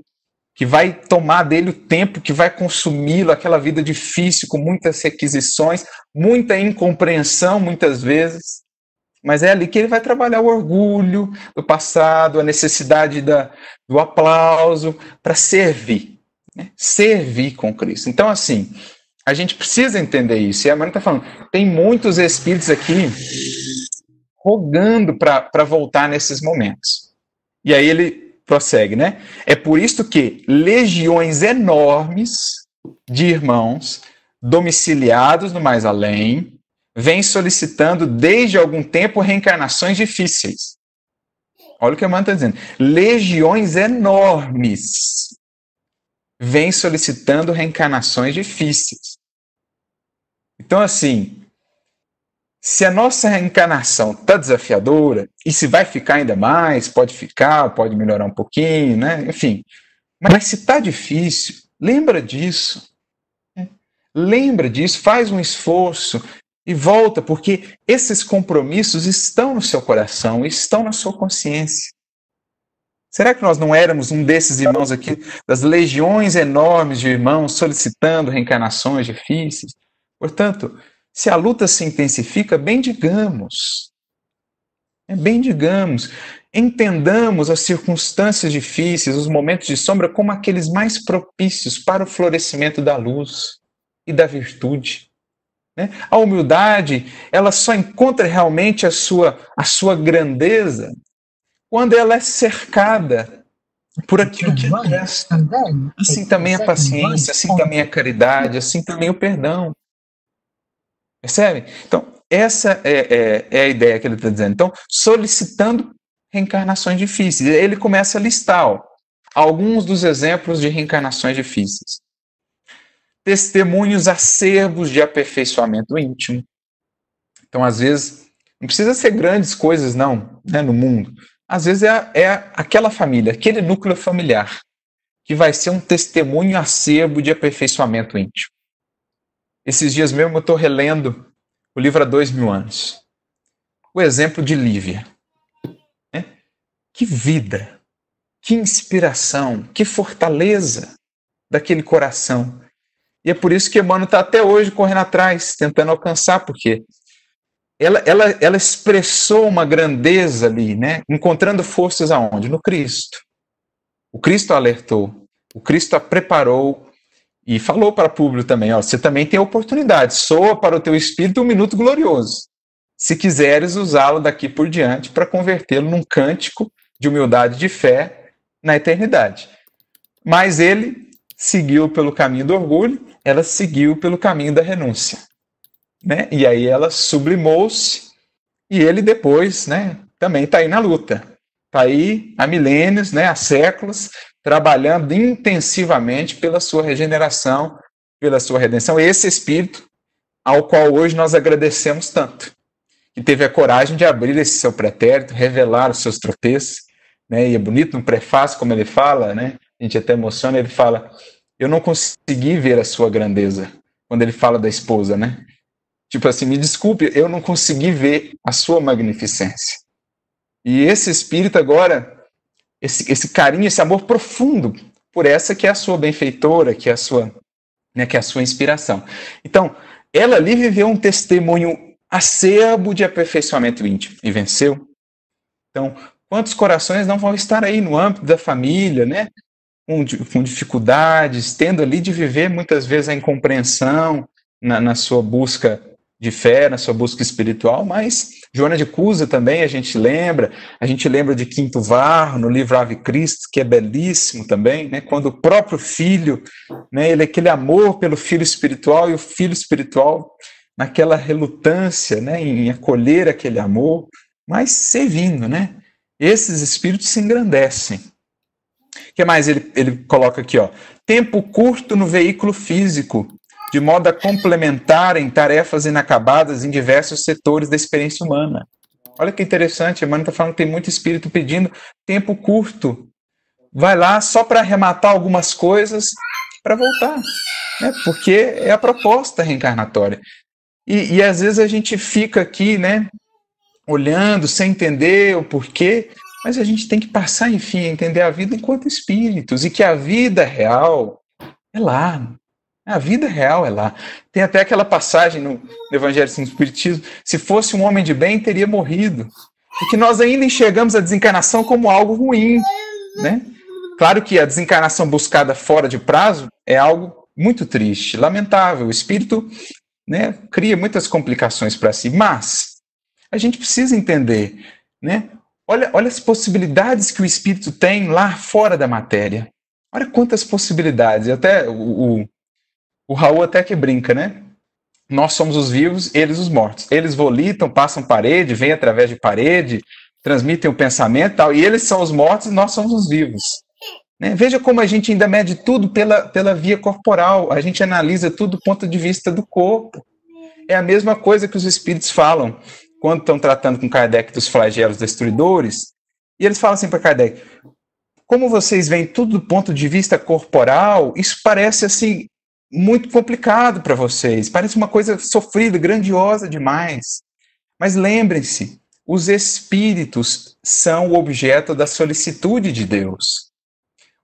que vai tomar dele o tempo, que vai consumi-lo, aquela vida difícil, com muitas requisições, muita incompreensão, muitas vezes. Mas é ali que ele vai trabalhar o orgulho do passado, a necessidade da, do aplauso para servir, né? servir com Cristo. Então, assim, a gente precisa entender isso. E a Marina está falando, tem muitos espíritos aqui rogando para voltar nesses momentos. E aí ele prossegue, né? É por isso que legiões enormes de irmãos domiciliados no mais além vem solicitando desde algum tempo reencarnações difíceis. Olha o que a Amanda está dizendo. Legiões enormes vêm solicitando reencarnações difíceis. Então, assim, se a nossa reencarnação está desafiadora, e se vai ficar ainda mais, pode ficar, pode melhorar um pouquinho, né? Enfim. Mas se está difícil, lembra disso. Né? Lembra disso, faz um esforço, e volta, porque esses compromissos estão no seu coração, estão na sua consciência. Será que nós não éramos um desses irmãos aqui, das legiões enormes de irmãos solicitando reencarnações difíceis? Portanto, se a luta se intensifica, bendigamos. É bendigamos. Entendamos as circunstâncias difíceis, os momentos de sombra, como aqueles mais propícios para o florescimento da luz e da virtude. Né? A humildade, ela só encontra realmente a sua, a sua grandeza quando ela é cercada por aquilo que ela Assim também a paciência, assim também a caridade, assim também o perdão. Percebe? Então, essa é, é, é a ideia que ele está dizendo. Então, solicitando reencarnações difíceis. Ele começa a listar ó, alguns dos exemplos de reencarnações difíceis testemunhos acerbos de aperfeiçoamento íntimo. Então, às vezes, não precisa ser grandes coisas, não, né, no mundo. Às vezes é, é aquela família, aquele núcleo familiar, que vai ser um testemunho acerbo de aperfeiçoamento íntimo. Esses dias mesmo eu estou relendo o livro há dois mil anos. O exemplo de Lívia. Né? Que vida, que inspiração, que fortaleza daquele coração e é por isso que Emmanuel está até hoje correndo atrás, tentando alcançar, porque ela, ela, ela expressou uma grandeza ali, né? encontrando forças aonde? No Cristo. O Cristo a alertou, o Cristo a preparou e falou para público também: ó, você também tem oportunidade, soa para o teu espírito um minuto glorioso, se quiseres usá-lo daqui por diante para convertê-lo num cântico de humildade e de fé na eternidade. Mas ele seguiu pelo caminho do orgulho ela seguiu pelo caminho da renúncia. Né? E aí ela sublimou-se e ele depois né, também está aí na luta. Está aí há milênios, né, há séculos, trabalhando intensivamente pela sua regeneração, pela sua redenção. Esse espírito ao qual hoje nós agradecemos tanto, que teve a coragem de abrir esse seu pretérito, revelar os seus tropeços. Né? E é bonito no prefácio, como ele fala, né? a gente até emociona, ele fala eu não consegui ver a sua grandeza. Quando ele fala da esposa, né? Tipo assim, me desculpe, eu não consegui ver a sua magnificência. E esse espírito agora, esse, esse carinho, esse amor profundo por essa que é a sua benfeitora, que é a sua, né, que é a sua inspiração. Então, ela ali viveu um testemunho acerbo de aperfeiçoamento íntimo e venceu. Então, quantos corações não vão estar aí no âmbito da família, né? com, com dificuldades, tendo ali de viver muitas vezes a incompreensão na, na sua busca de fé, na sua busca espiritual, mas Joana de Cusa também a gente lembra, a gente lembra de Quinto Varro, no livro Ave Cristo, que é belíssimo também, né? quando o próprio filho, né, ele é aquele amor pelo filho espiritual e o filho espiritual naquela relutância né, em acolher aquele amor, mas servindo, né? Esses espíritos se engrandecem, que mais ele, ele coloca aqui? Ó? Tempo curto no veículo físico, de modo a complementarem tarefas inacabadas em diversos setores da experiência humana. Olha que interessante, a Emmanuel está falando que tem muito espírito pedindo tempo curto. Vai lá só para arrematar algumas coisas para voltar, né? porque é a proposta reencarnatória. E, e às vezes a gente fica aqui, né, olhando, sem entender o porquê, mas a gente tem que passar, enfim, a entender a vida enquanto espíritos e que a vida real é lá. A vida real é lá. Tem até aquela passagem no Evangelho segundo Espiritismo: se fosse um homem de bem, teria morrido. E que nós ainda enxergamos a desencarnação como algo ruim, né? Claro que a desencarnação buscada fora de prazo é algo muito triste, lamentável. O espírito né, cria muitas complicações para si, mas a gente precisa entender né, Olha, olha as possibilidades que o espírito tem lá fora da matéria. Olha quantas possibilidades. até o, o, o Raul até que brinca, né? Nós somos os vivos, eles os mortos. Eles volitam, passam parede, vêm através de parede, transmitem o pensamento e tal. E eles são os mortos, nós somos os vivos. Né? Veja como a gente ainda mede tudo pela, pela via corporal, a gente analisa tudo do ponto de vista do corpo. É a mesma coisa que os espíritos falam quando estão tratando com Kardec dos flagelos destruidores, e eles falam assim para Kardec: como vocês veem tudo do ponto de vista corporal, isso parece assim muito complicado para vocês, parece uma coisa sofrida, grandiosa demais. Mas lembrem-se, os espíritos são o objeto da solicitude de Deus.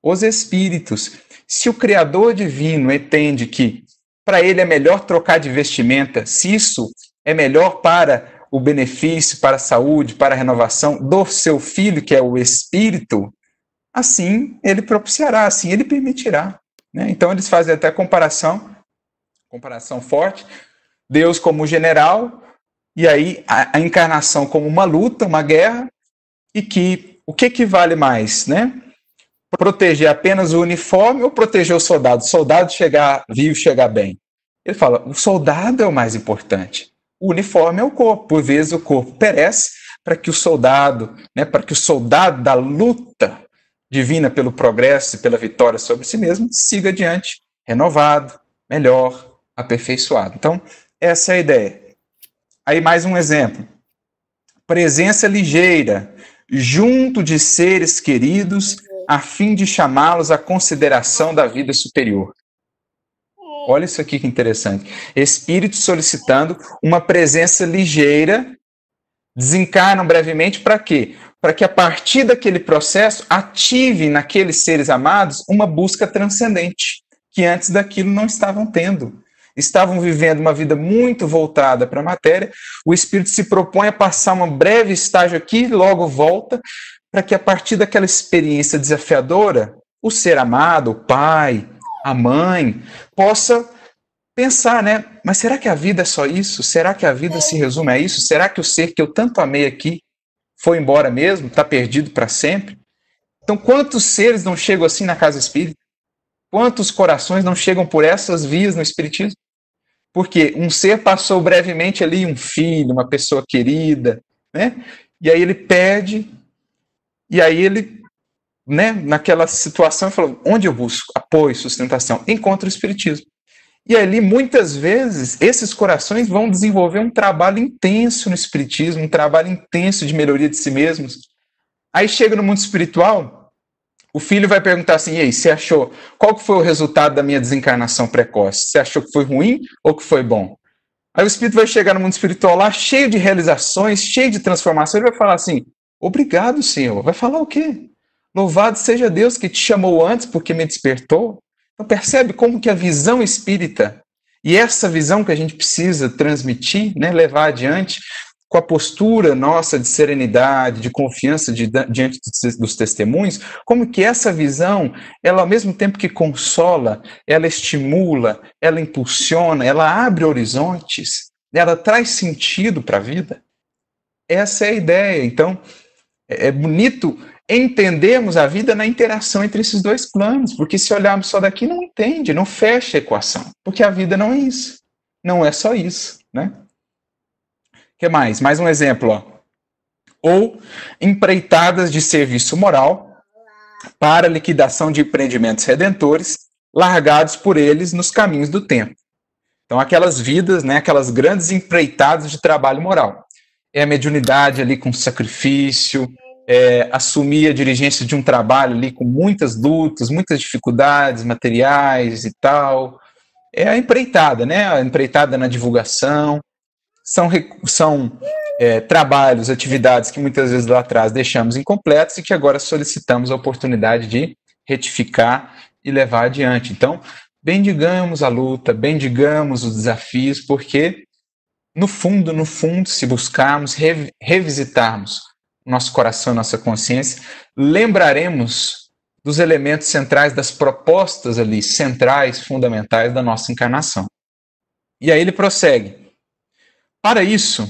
Os espíritos, se o Criador divino entende que para ele é melhor trocar de vestimenta, se isso é melhor para o benefício para a saúde, para a renovação do seu filho, que é o Espírito, assim ele propiciará, assim ele permitirá. Né? Então eles fazem até comparação, comparação forte, Deus como general, e aí a, a encarnação como uma luta, uma guerra, e que o que, que vale mais, né? Proteger apenas o uniforme ou proteger o soldado? O soldado chegar vivo, chegar bem. Ele fala, o soldado é o mais importante o uniforme é o corpo, por vezes o corpo perece para que o soldado, né, para que o soldado da luta divina pelo progresso e pela vitória sobre si mesmo siga adiante, renovado, melhor, aperfeiçoado. Então, essa é a ideia. Aí mais um exemplo. Presença ligeira junto de seres queridos a fim de chamá-los à consideração da vida superior. Olha isso aqui que interessante. Espírito solicitando uma presença ligeira, desencarnam brevemente para quê? Para que a partir daquele processo ative naqueles seres amados uma busca transcendente, que antes daquilo não estavam tendo. Estavam vivendo uma vida muito voltada para a matéria. O espírito se propõe a passar um breve estágio aqui, logo volta, para que a partir daquela experiência desafiadora, o ser amado, o pai, a mãe, possa pensar, né? Mas será que a vida é só isso? Será que a vida se resume a isso? Será que o ser que eu tanto amei aqui foi embora mesmo? Está perdido para sempre? Então, quantos seres não chegam assim na casa espírita? Quantos corações não chegam por essas vias no espiritismo? Porque um ser passou brevemente ali um filho, uma pessoa querida, né? E aí ele pede, e aí ele né, naquela situação e falou: onde eu busco apoio, sustentação? Encontro o Espiritismo. E ali, muitas vezes, esses corações vão desenvolver um trabalho intenso no Espiritismo, um trabalho intenso de melhoria de si mesmos. Aí chega no mundo espiritual, o filho vai perguntar assim: e aí, você achou? Qual que foi o resultado da minha desencarnação precoce? Você achou que foi ruim ou que foi bom? Aí o espírito vai chegar no mundo espiritual lá, cheio de realizações, cheio de transformação, ele vai falar assim: obrigado, senhor. Vai falar o quê? Louvado seja Deus que te chamou antes porque me despertou. Então percebe como que a visão espírita e essa visão que a gente precisa transmitir, né, levar adiante com a postura nossa de serenidade, de confiança de, diante dos testemunhos, como que essa visão, ela ao mesmo tempo que consola, ela estimula, ela impulsiona, ela abre horizontes, ela traz sentido para a vida. Essa é a ideia. Então, é, é bonito entendermos a vida na interação entre esses dois planos, porque se olharmos só daqui, não entende, não fecha a equação, porque a vida não é isso, não é só isso, né? O que mais? Mais um exemplo, ó. Ou empreitadas de serviço moral para liquidação de empreendimentos redentores largados por eles nos caminhos do tempo. Então, aquelas vidas, né, aquelas grandes empreitadas de trabalho moral. É a mediunidade ali com sacrifício, é, assumir a dirigência de um trabalho ali com muitas lutas, muitas dificuldades materiais e tal. É a empreitada, né? A empreitada na divulgação. São, são é, trabalhos, atividades que muitas vezes lá atrás deixamos incompletas e que agora solicitamos a oportunidade de retificar e levar adiante. Então, bendigamos a luta, bendigamos os desafios, porque no fundo, no fundo, se buscarmos, re revisitarmos nosso coração, nossa consciência, lembraremos dos elementos centrais, das propostas ali, centrais, fundamentais da nossa encarnação. E aí ele prossegue. Para isso,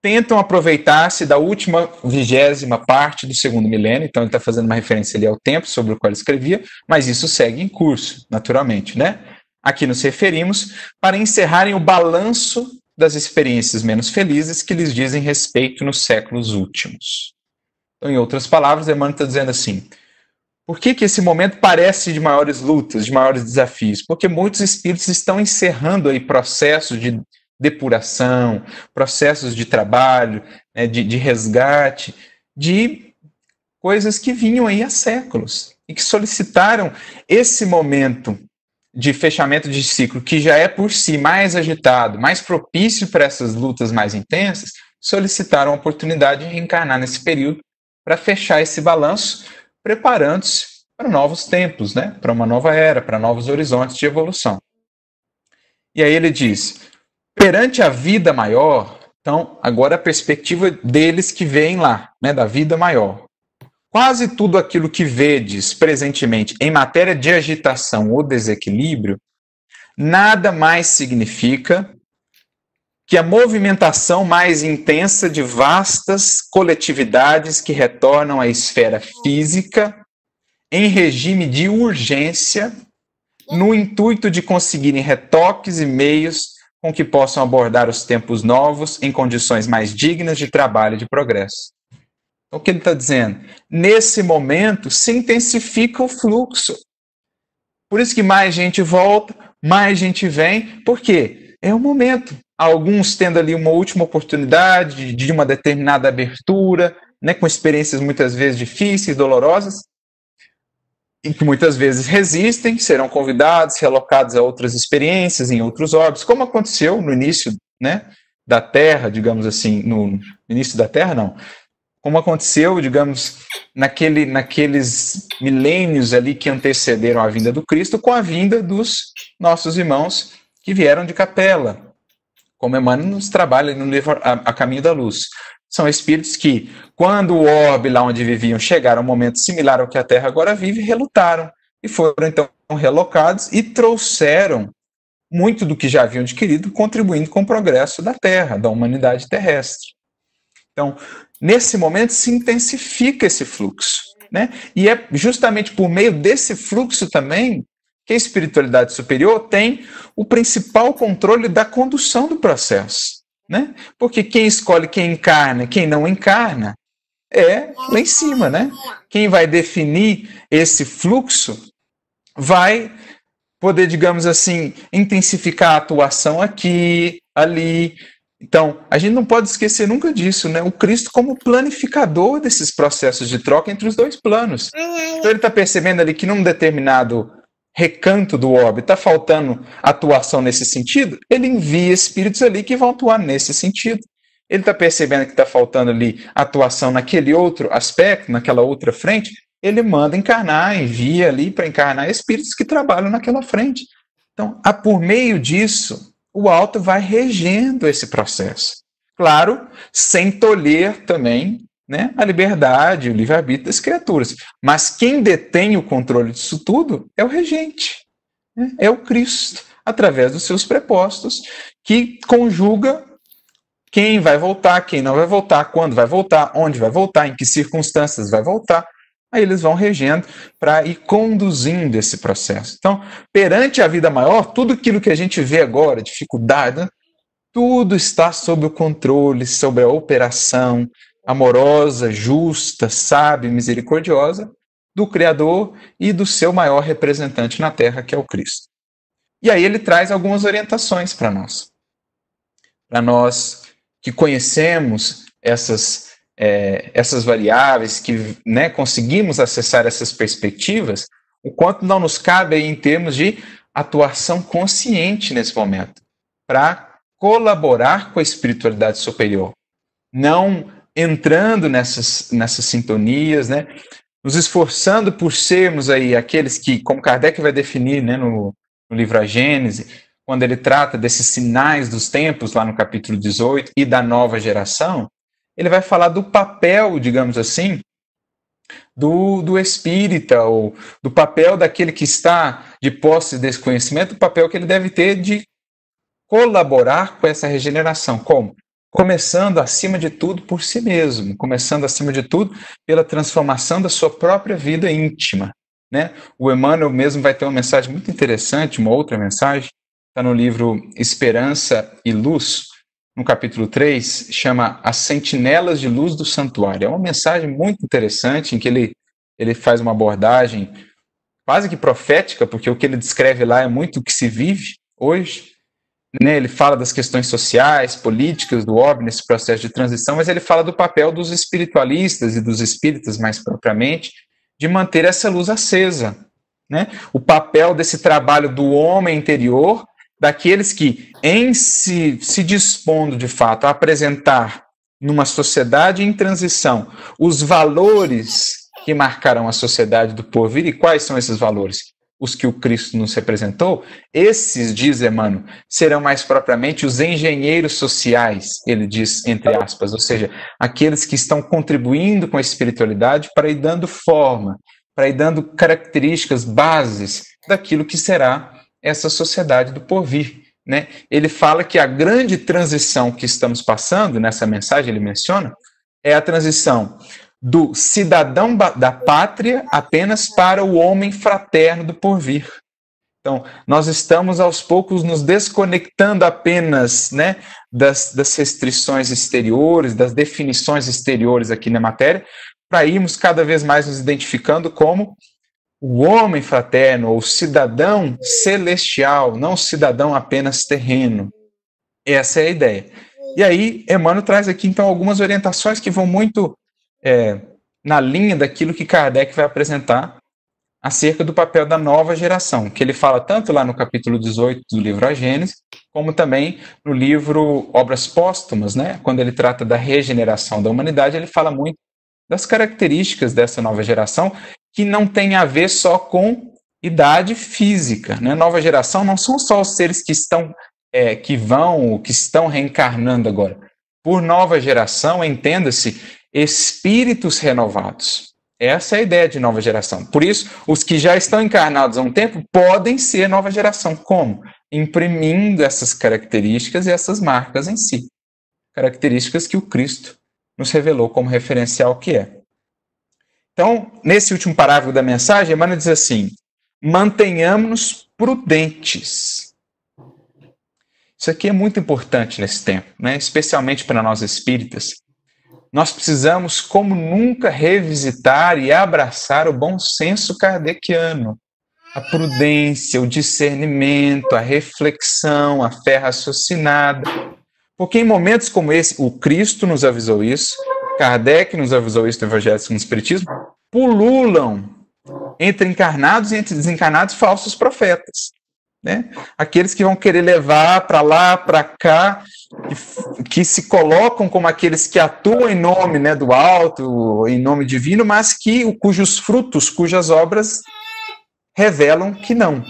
tentam aproveitar-se da última vigésima parte do segundo milênio, então ele está fazendo uma referência ali ao tempo sobre o qual ele escrevia, mas isso segue em curso, naturalmente, né? Aqui nos referimos para encerrarem o balanço das experiências menos felizes que lhes dizem respeito nos séculos últimos. Então, em outras palavras, Emmanuel está dizendo assim: por que, que esse momento parece de maiores lutas, de maiores desafios? Porque muitos espíritos estão encerrando aí processos de depuração, processos de trabalho, né, de, de resgate, de coisas que vinham aí há séculos e que solicitaram esse momento de fechamento de ciclo que já é por si mais agitado, mais propício para essas lutas mais intensas, solicitaram a oportunidade de reencarnar nesse período para fechar esse balanço, preparando-se para novos tempos, né? para uma nova era, para novos horizontes de evolução. E aí ele diz: perante a vida maior, então agora a perspectiva deles que vêm lá, né? da vida maior, Quase tudo aquilo que vedes presentemente em matéria de agitação ou desequilíbrio nada mais significa que a movimentação mais intensa de vastas coletividades que retornam à esfera física em regime de urgência, no intuito de conseguirem retoques e meios com que possam abordar os tempos novos em condições mais dignas de trabalho e de progresso. Então, o que ele está dizendo? Nesse momento, se intensifica o fluxo. Por isso que mais gente volta, mais gente vem. Por quê? É o momento. Alguns tendo ali uma última oportunidade de uma determinada abertura, né, com experiências muitas vezes difíceis, dolorosas, e que muitas vezes resistem, serão convidados, relocados a outras experiências em outros orbes. como aconteceu no início né, da Terra, digamos assim, no início da Terra, não, como aconteceu, digamos, naquele, naqueles milênios ali que antecederam a vinda do Cristo, com a vinda dos nossos irmãos que vieram de capela, como Emmanuel nos trabalha no livro a, a Caminho da Luz. São espíritos que, quando o orbe lá onde viviam chegaram a um momento similar ao que a Terra agora vive, relutaram e foram então relocados e trouxeram muito do que já haviam adquirido, contribuindo com o progresso da Terra, da humanidade terrestre. Então, nesse momento se intensifica esse fluxo. Né? E é justamente por meio desse fluxo também que a espiritualidade superior tem o principal controle da condução do processo. Né? Porque quem escolhe quem encarna quem não encarna é lá em cima. Né? Quem vai definir esse fluxo vai poder, digamos assim, intensificar a atuação aqui, ali, então, a gente não pode esquecer nunca disso, né? O Cristo como planificador desses processos de troca entre os dois planos. Uhum. Então, ele está percebendo ali que num determinado recanto do orbe está faltando atuação nesse sentido, ele envia espíritos ali que vão atuar nesse sentido. Ele está percebendo que está faltando ali atuação naquele outro aspecto, naquela outra frente, ele manda encarnar, envia ali para encarnar espíritos que trabalham naquela frente. Então, por meio disso, o alto vai regendo esse processo. Claro, sem tolher também né, a liberdade, o livre-arbítrio das criaturas. Mas quem detém o controle disso tudo é o regente, né? é o Cristo, através dos seus prepostos, que conjuga quem vai voltar, quem não vai voltar, quando vai voltar, onde vai voltar, em que circunstâncias vai voltar. Aí eles vão regendo para ir conduzindo esse processo. Então, perante a vida maior, tudo aquilo que a gente vê agora, dificuldade, tudo está sob o controle, sob a operação amorosa, justa, sábia, misericordiosa do Criador e do seu maior representante na Terra, que é o Cristo. E aí ele traz algumas orientações para nós. Para nós que conhecemos essas é, essas variáveis, que né, conseguimos acessar essas perspectivas, o quanto não nos cabe em termos de atuação consciente nesse momento, para colaborar com a espiritualidade superior, não entrando nessas, nessas sintonias, né, nos esforçando por sermos aí aqueles que, como Kardec vai definir né, no, no livro A Gênese, quando ele trata desses sinais dos tempos, lá no capítulo 18, e da nova geração, ele vai falar do papel, digamos assim, do, do espírita, ou do papel daquele que está de posse desse conhecimento, o papel que ele deve ter de colaborar com essa regeneração. Como? Começando acima de tudo por si mesmo, começando acima de tudo pela transformação da sua própria vida íntima. Né? O Emmanuel mesmo vai ter uma mensagem muito interessante, uma outra mensagem, está no livro Esperança e Luz, no capítulo 3, chama As Sentinelas de Luz do Santuário. É uma mensagem muito interessante em que ele, ele faz uma abordagem quase que profética, porque o que ele descreve lá é muito o que se vive hoje. Né? Ele fala das questões sociais, políticas do óbvio nesse processo de transição, mas ele fala do papel dos espiritualistas e dos espíritas, mais propriamente, de manter essa luz acesa. Né? O papel desse trabalho do homem interior daqueles que, em si, se dispondo de fato a apresentar numa sociedade em transição os valores que marcarão a sociedade do porvir e quais são esses valores? Os que o Cristo nos representou, esses, diz Emmanuel, serão mais propriamente os engenheiros sociais, ele diz, entre aspas, ou seja, aqueles que estão contribuindo com a espiritualidade para ir dando forma, para ir dando características, bases daquilo que será essa sociedade do porvir. Né? Ele fala que a grande transição que estamos passando, nessa mensagem ele menciona, é a transição do cidadão da pátria apenas para o homem fraterno do porvir. Então, nós estamos aos poucos nos desconectando apenas né, das, das restrições exteriores, das definições exteriores aqui na matéria, para irmos cada vez mais nos identificando como o homem fraterno ou cidadão celestial, não cidadão apenas terreno. Essa é a ideia. E aí, Emmanuel traz aqui então algumas orientações que vão muito é, na linha daquilo que Kardec vai apresentar acerca do papel da nova geração, que ele fala tanto lá no capítulo 18 do livro A Gênese, como também no livro Obras Póstumas, né? quando ele trata da regeneração da humanidade, ele fala muito das características dessa nova geração que não tem a ver só com idade física. Né? Nova geração não são só os seres que estão, é, que vão, que estão reencarnando agora. Por nova geração, entenda-se espíritos renovados. Essa é a ideia de nova geração. Por isso, os que já estão encarnados há um tempo podem ser nova geração. Como? Imprimindo essas características e essas marcas em si. Características que o Cristo nos revelou como referencial que é. Então, nesse último parágrafo da mensagem, Emmanuel diz assim: mantenhamos-nos prudentes. Isso aqui é muito importante nesse tempo, né? especialmente para nós espíritas. Nós precisamos, como nunca, revisitar e abraçar o bom senso kardeciano. A prudência, o discernimento, a reflexão, a fé raciocinada. Porque em momentos como esse, o Cristo nos avisou isso, Kardec nos avisou isso no Evangelho segundo o Espiritismo, pululam entre encarnados e entre desencarnados falsos profetas. Né? Aqueles que vão querer levar para lá, para cá, que, que, se colocam como aqueles que atuam em nome né, do alto, em nome divino, mas que cujos frutos, cujas obras revelam que não.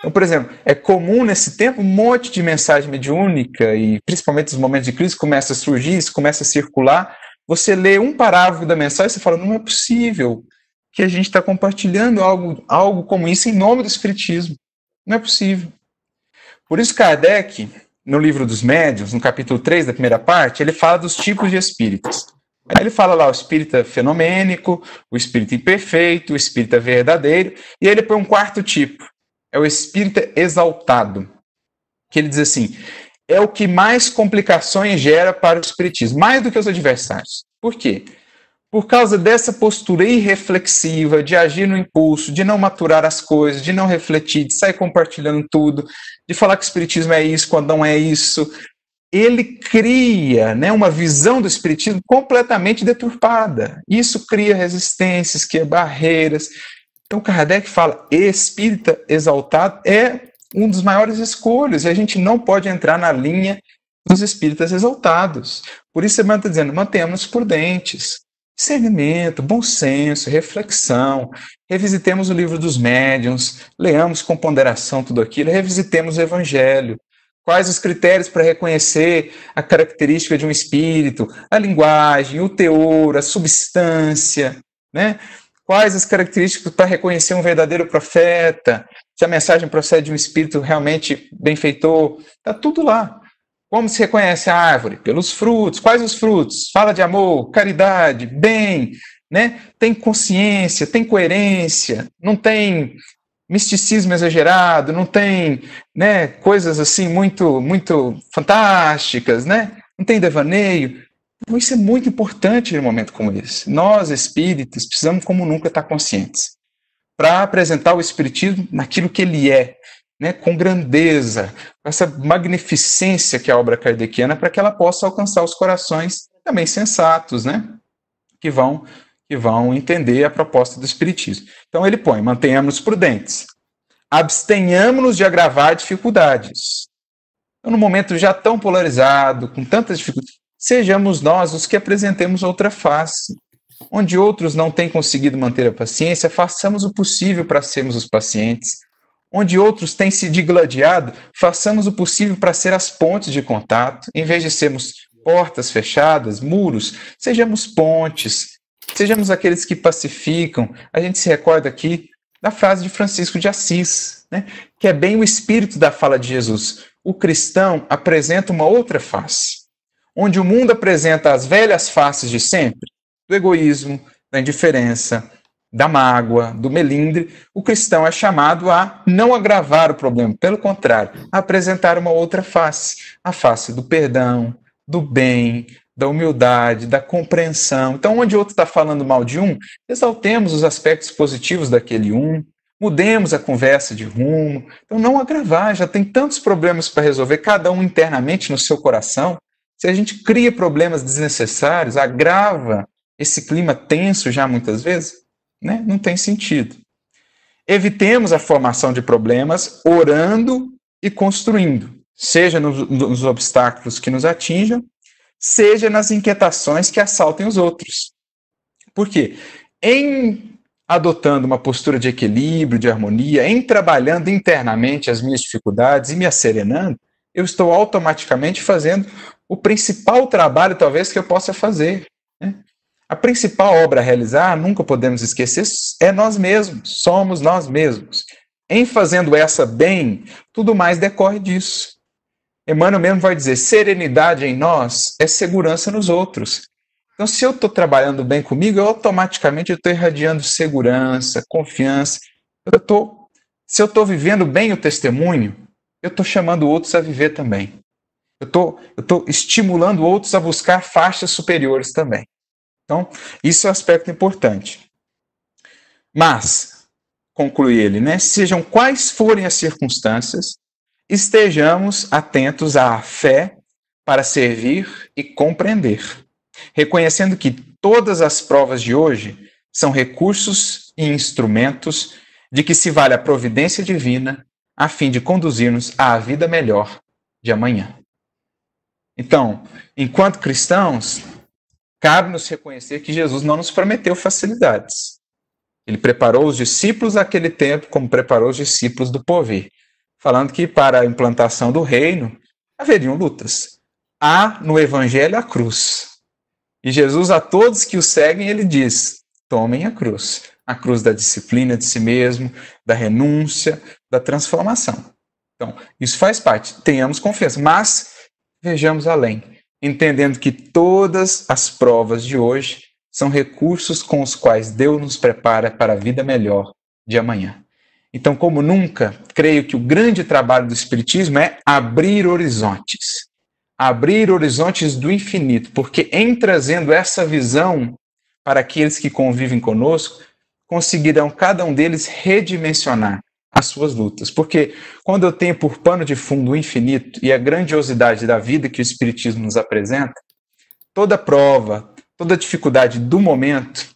Então, por exemplo, é comum nesse tempo um monte de mensagem mediúnica, e principalmente nos momentos de crise, começa a surgir, isso começa a circular, você lê um parágrafo da mensagem e você fala, não é possível que a gente está compartilhando algo, algo como isso em nome do Espiritismo. Não é possível. Por isso, Kardec, no livro dos médiuns, no capítulo 3 da primeira parte, ele fala dos tipos de espíritas. Aí ele fala lá o espírita fenomênico, o espírita imperfeito, o espírita verdadeiro, e aí ele põe um quarto tipo, é o espírita exaltado. Que ele diz assim: é o que mais complicações gera para o espiritismo, mais do que os adversários. Por quê? Por causa dessa postura irreflexiva de agir no impulso, de não maturar as coisas, de não refletir, de sair compartilhando tudo, de falar que o espiritismo é isso quando não é isso, ele cria né, uma visão do espiritismo completamente deturpada. Isso cria resistências, cria barreiras. Então Kardec fala, espírita exaltado é um dos maiores escolhos, e a gente não pode entrar na linha dos espíritas exaltados. Por isso, Emmanuel está dizendo: mantemos prudentes, discernimento, bom senso, reflexão, revisitemos o livro dos médiuns, leamos com ponderação tudo aquilo, revisitemos o evangelho. Quais os critérios para reconhecer a característica de um espírito, a linguagem, o teor, a substância, né? Quais as características para reconhecer um verdadeiro profeta? se a mensagem procede de um espírito realmente benfeitor, está tudo lá. Como se reconhece a árvore? Pelos frutos. Quais os frutos? Fala de amor, caridade, bem, né? Tem consciência, tem coerência, não tem misticismo exagerado, não tem, né, coisas assim muito muito fantásticas, né? Não tem devaneio. Então, isso é muito importante em um momento como esse. Nós espíritos precisamos como nunca estar conscientes para apresentar o Espiritismo naquilo que ele é, né, com grandeza, com essa magnificência que é a obra kardeciana, para que ela possa alcançar os corações também sensatos, né, que vão que vão entender a proposta do espiritismo. Então ele põe: mantenhamos prudentes, abstenhamos-nos de agravar dificuldades. Então, no momento já tão polarizado, com tantas dificuldades, sejamos nós os que apresentemos outra face, Onde outros não têm conseguido manter a paciência, façamos o possível para sermos os pacientes. Onde outros têm se digladiado, façamos o possível para ser as pontes de contato, em vez de sermos portas fechadas, muros, sejamos pontes, sejamos aqueles que pacificam. A gente se recorda aqui da frase de Francisco de Assis, né? que é bem o espírito da fala de Jesus. O cristão apresenta uma outra face. Onde o mundo apresenta as velhas faces de sempre, do egoísmo, da indiferença, da mágoa, do melindre, o cristão é chamado a não agravar o problema, pelo contrário, a apresentar uma outra face, a face do perdão, do bem, da humildade, da compreensão. Então, onde outro está falando mal de um, exaltemos os aspectos positivos daquele um, mudemos a conversa de rumo. Então, não agravar, já tem tantos problemas para resolver, cada um internamente no seu coração. Se a gente cria problemas desnecessários, agrava esse clima tenso já muitas vezes? Né? Não tem sentido. Evitemos a formação de problemas orando e construindo, seja nos, nos obstáculos que nos atinjam, seja nas inquietações que assaltem os outros. Por quê? Em adotando uma postura de equilíbrio, de harmonia, em trabalhando internamente as minhas dificuldades e me acerenando, eu estou automaticamente fazendo o principal trabalho, talvez, que eu possa fazer, né? A principal obra a realizar, nunca podemos esquecer, é nós mesmos, somos nós mesmos. Em fazendo essa bem, tudo mais decorre disso. Emmanuel mesmo vai dizer: serenidade em nós é segurança nos outros. Então, se eu estou trabalhando bem comigo, eu automaticamente estou irradiando segurança, confiança. Eu tô, se eu estou vivendo bem o testemunho, eu estou chamando outros a viver também. Eu tô, estou tô estimulando outros a buscar faixas superiores também. Então, isso é um aspecto importante. Mas, conclui ele, né? Sejam quais forem as circunstâncias, estejamos atentos à fé para servir e compreender, reconhecendo que todas as provas de hoje são recursos e instrumentos de que se vale a providência divina a fim de conduzir-nos à vida melhor de amanhã. Então, enquanto cristãos, Cabe nos reconhecer que Jesus não nos prometeu facilidades. Ele preparou os discípulos naquele tempo, como preparou os discípulos do povo, falando que para a implantação do reino haveriam lutas. Há no Evangelho a cruz. E Jesus, a todos que o seguem, ele diz: tomem a cruz. A cruz da disciplina de si mesmo, da renúncia, da transformação. Então, isso faz parte. Tenhamos confiança, mas vejamos além entendendo que todas as provas de hoje são recursos com os quais Deus nos prepara para a vida melhor de amanhã. Então, como nunca, creio que o grande trabalho do Espiritismo é abrir horizontes abrir horizontes do infinito, porque em trazendo essa visão para aqueles que convivem conosco, conseguirão cada um deles redimensionar as suas lutas. Porque quando eu tenho por pano de fundo o infinito e a grandiosidade da vida que o Espiritismo nos apresenta, toda prova, toda dificuldade do momento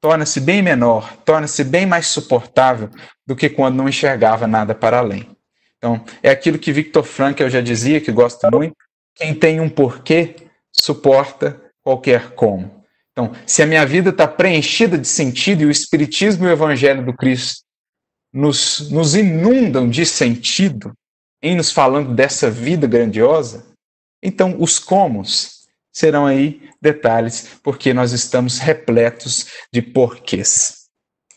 torna-se bem menor, torna-se bem mais suportável do que quando não enxergava nada para além. Então, é aquilo que Victor Frank eu já dizia, que gosto muito: quem tem um porquê suporta qualquer como. Então, se a minha vida está preenchida de sentido e o Espiritismo e o Evangelho do Cristo nos, nos inundam de sentido em nos falando dessa vida grandiosa, então os comos serão aí detalhes, porque nós estamos repletos de porquês.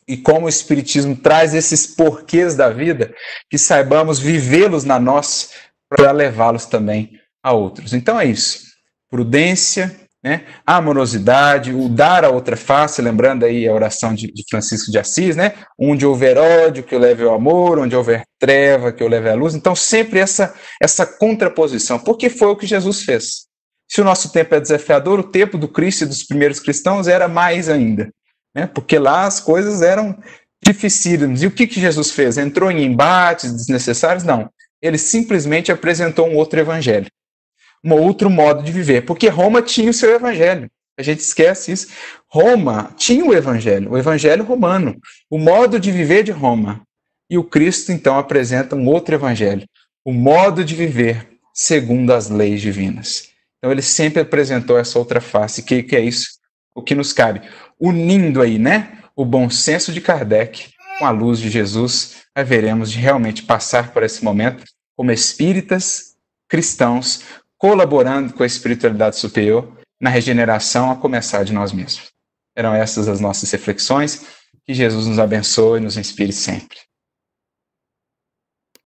E como o Espiritismo traz esses porquês da vida, que saibamos vivê-los na nós para levá-los também a outros. Então é isso. Prudência, né? A amorosidade, o dar a outra face, lembrando aí a oração de, de, Francisco de Assis, né? Onde houver ódio, que eu leve o amor, onde houver treva, que eu leve a luz. Então, sempre essa, essa contraposição, porque foi o que Jesus fez. Se o nosso tempo é desafiador, o tempo do Cristo e dos primeiros cristãos era mais ainda, né? Porque lá as coisas eram dificílimas. E o que, que Jesus fez? Entrou em embates desnecessários? Não. Ele simplesmente apresentou um outro evangelho um outro modo de viver, porque Roma tinha o seu evangelho. A gente esquece isso. Roma tinha o evangelho, o evangelho romano, o modo de viver de Roma. E o Cristo então apresenta um outro evangelho, o modo de viver segundo as leis divinas. Então ele sempre apresentou essa outra face. Que que é isso? O que nos cabe? Unindo aí, né, o bom senso de Kardec com a luz de Jesus, haveremos de realmente passar por esse momento como espíritas cristãos colaborando com a espiritualidade superior na regeneração a começar de nós mesmos. Eram essas as nossas reflexões. Que Jesus nos abençoe e nos inspire sempre.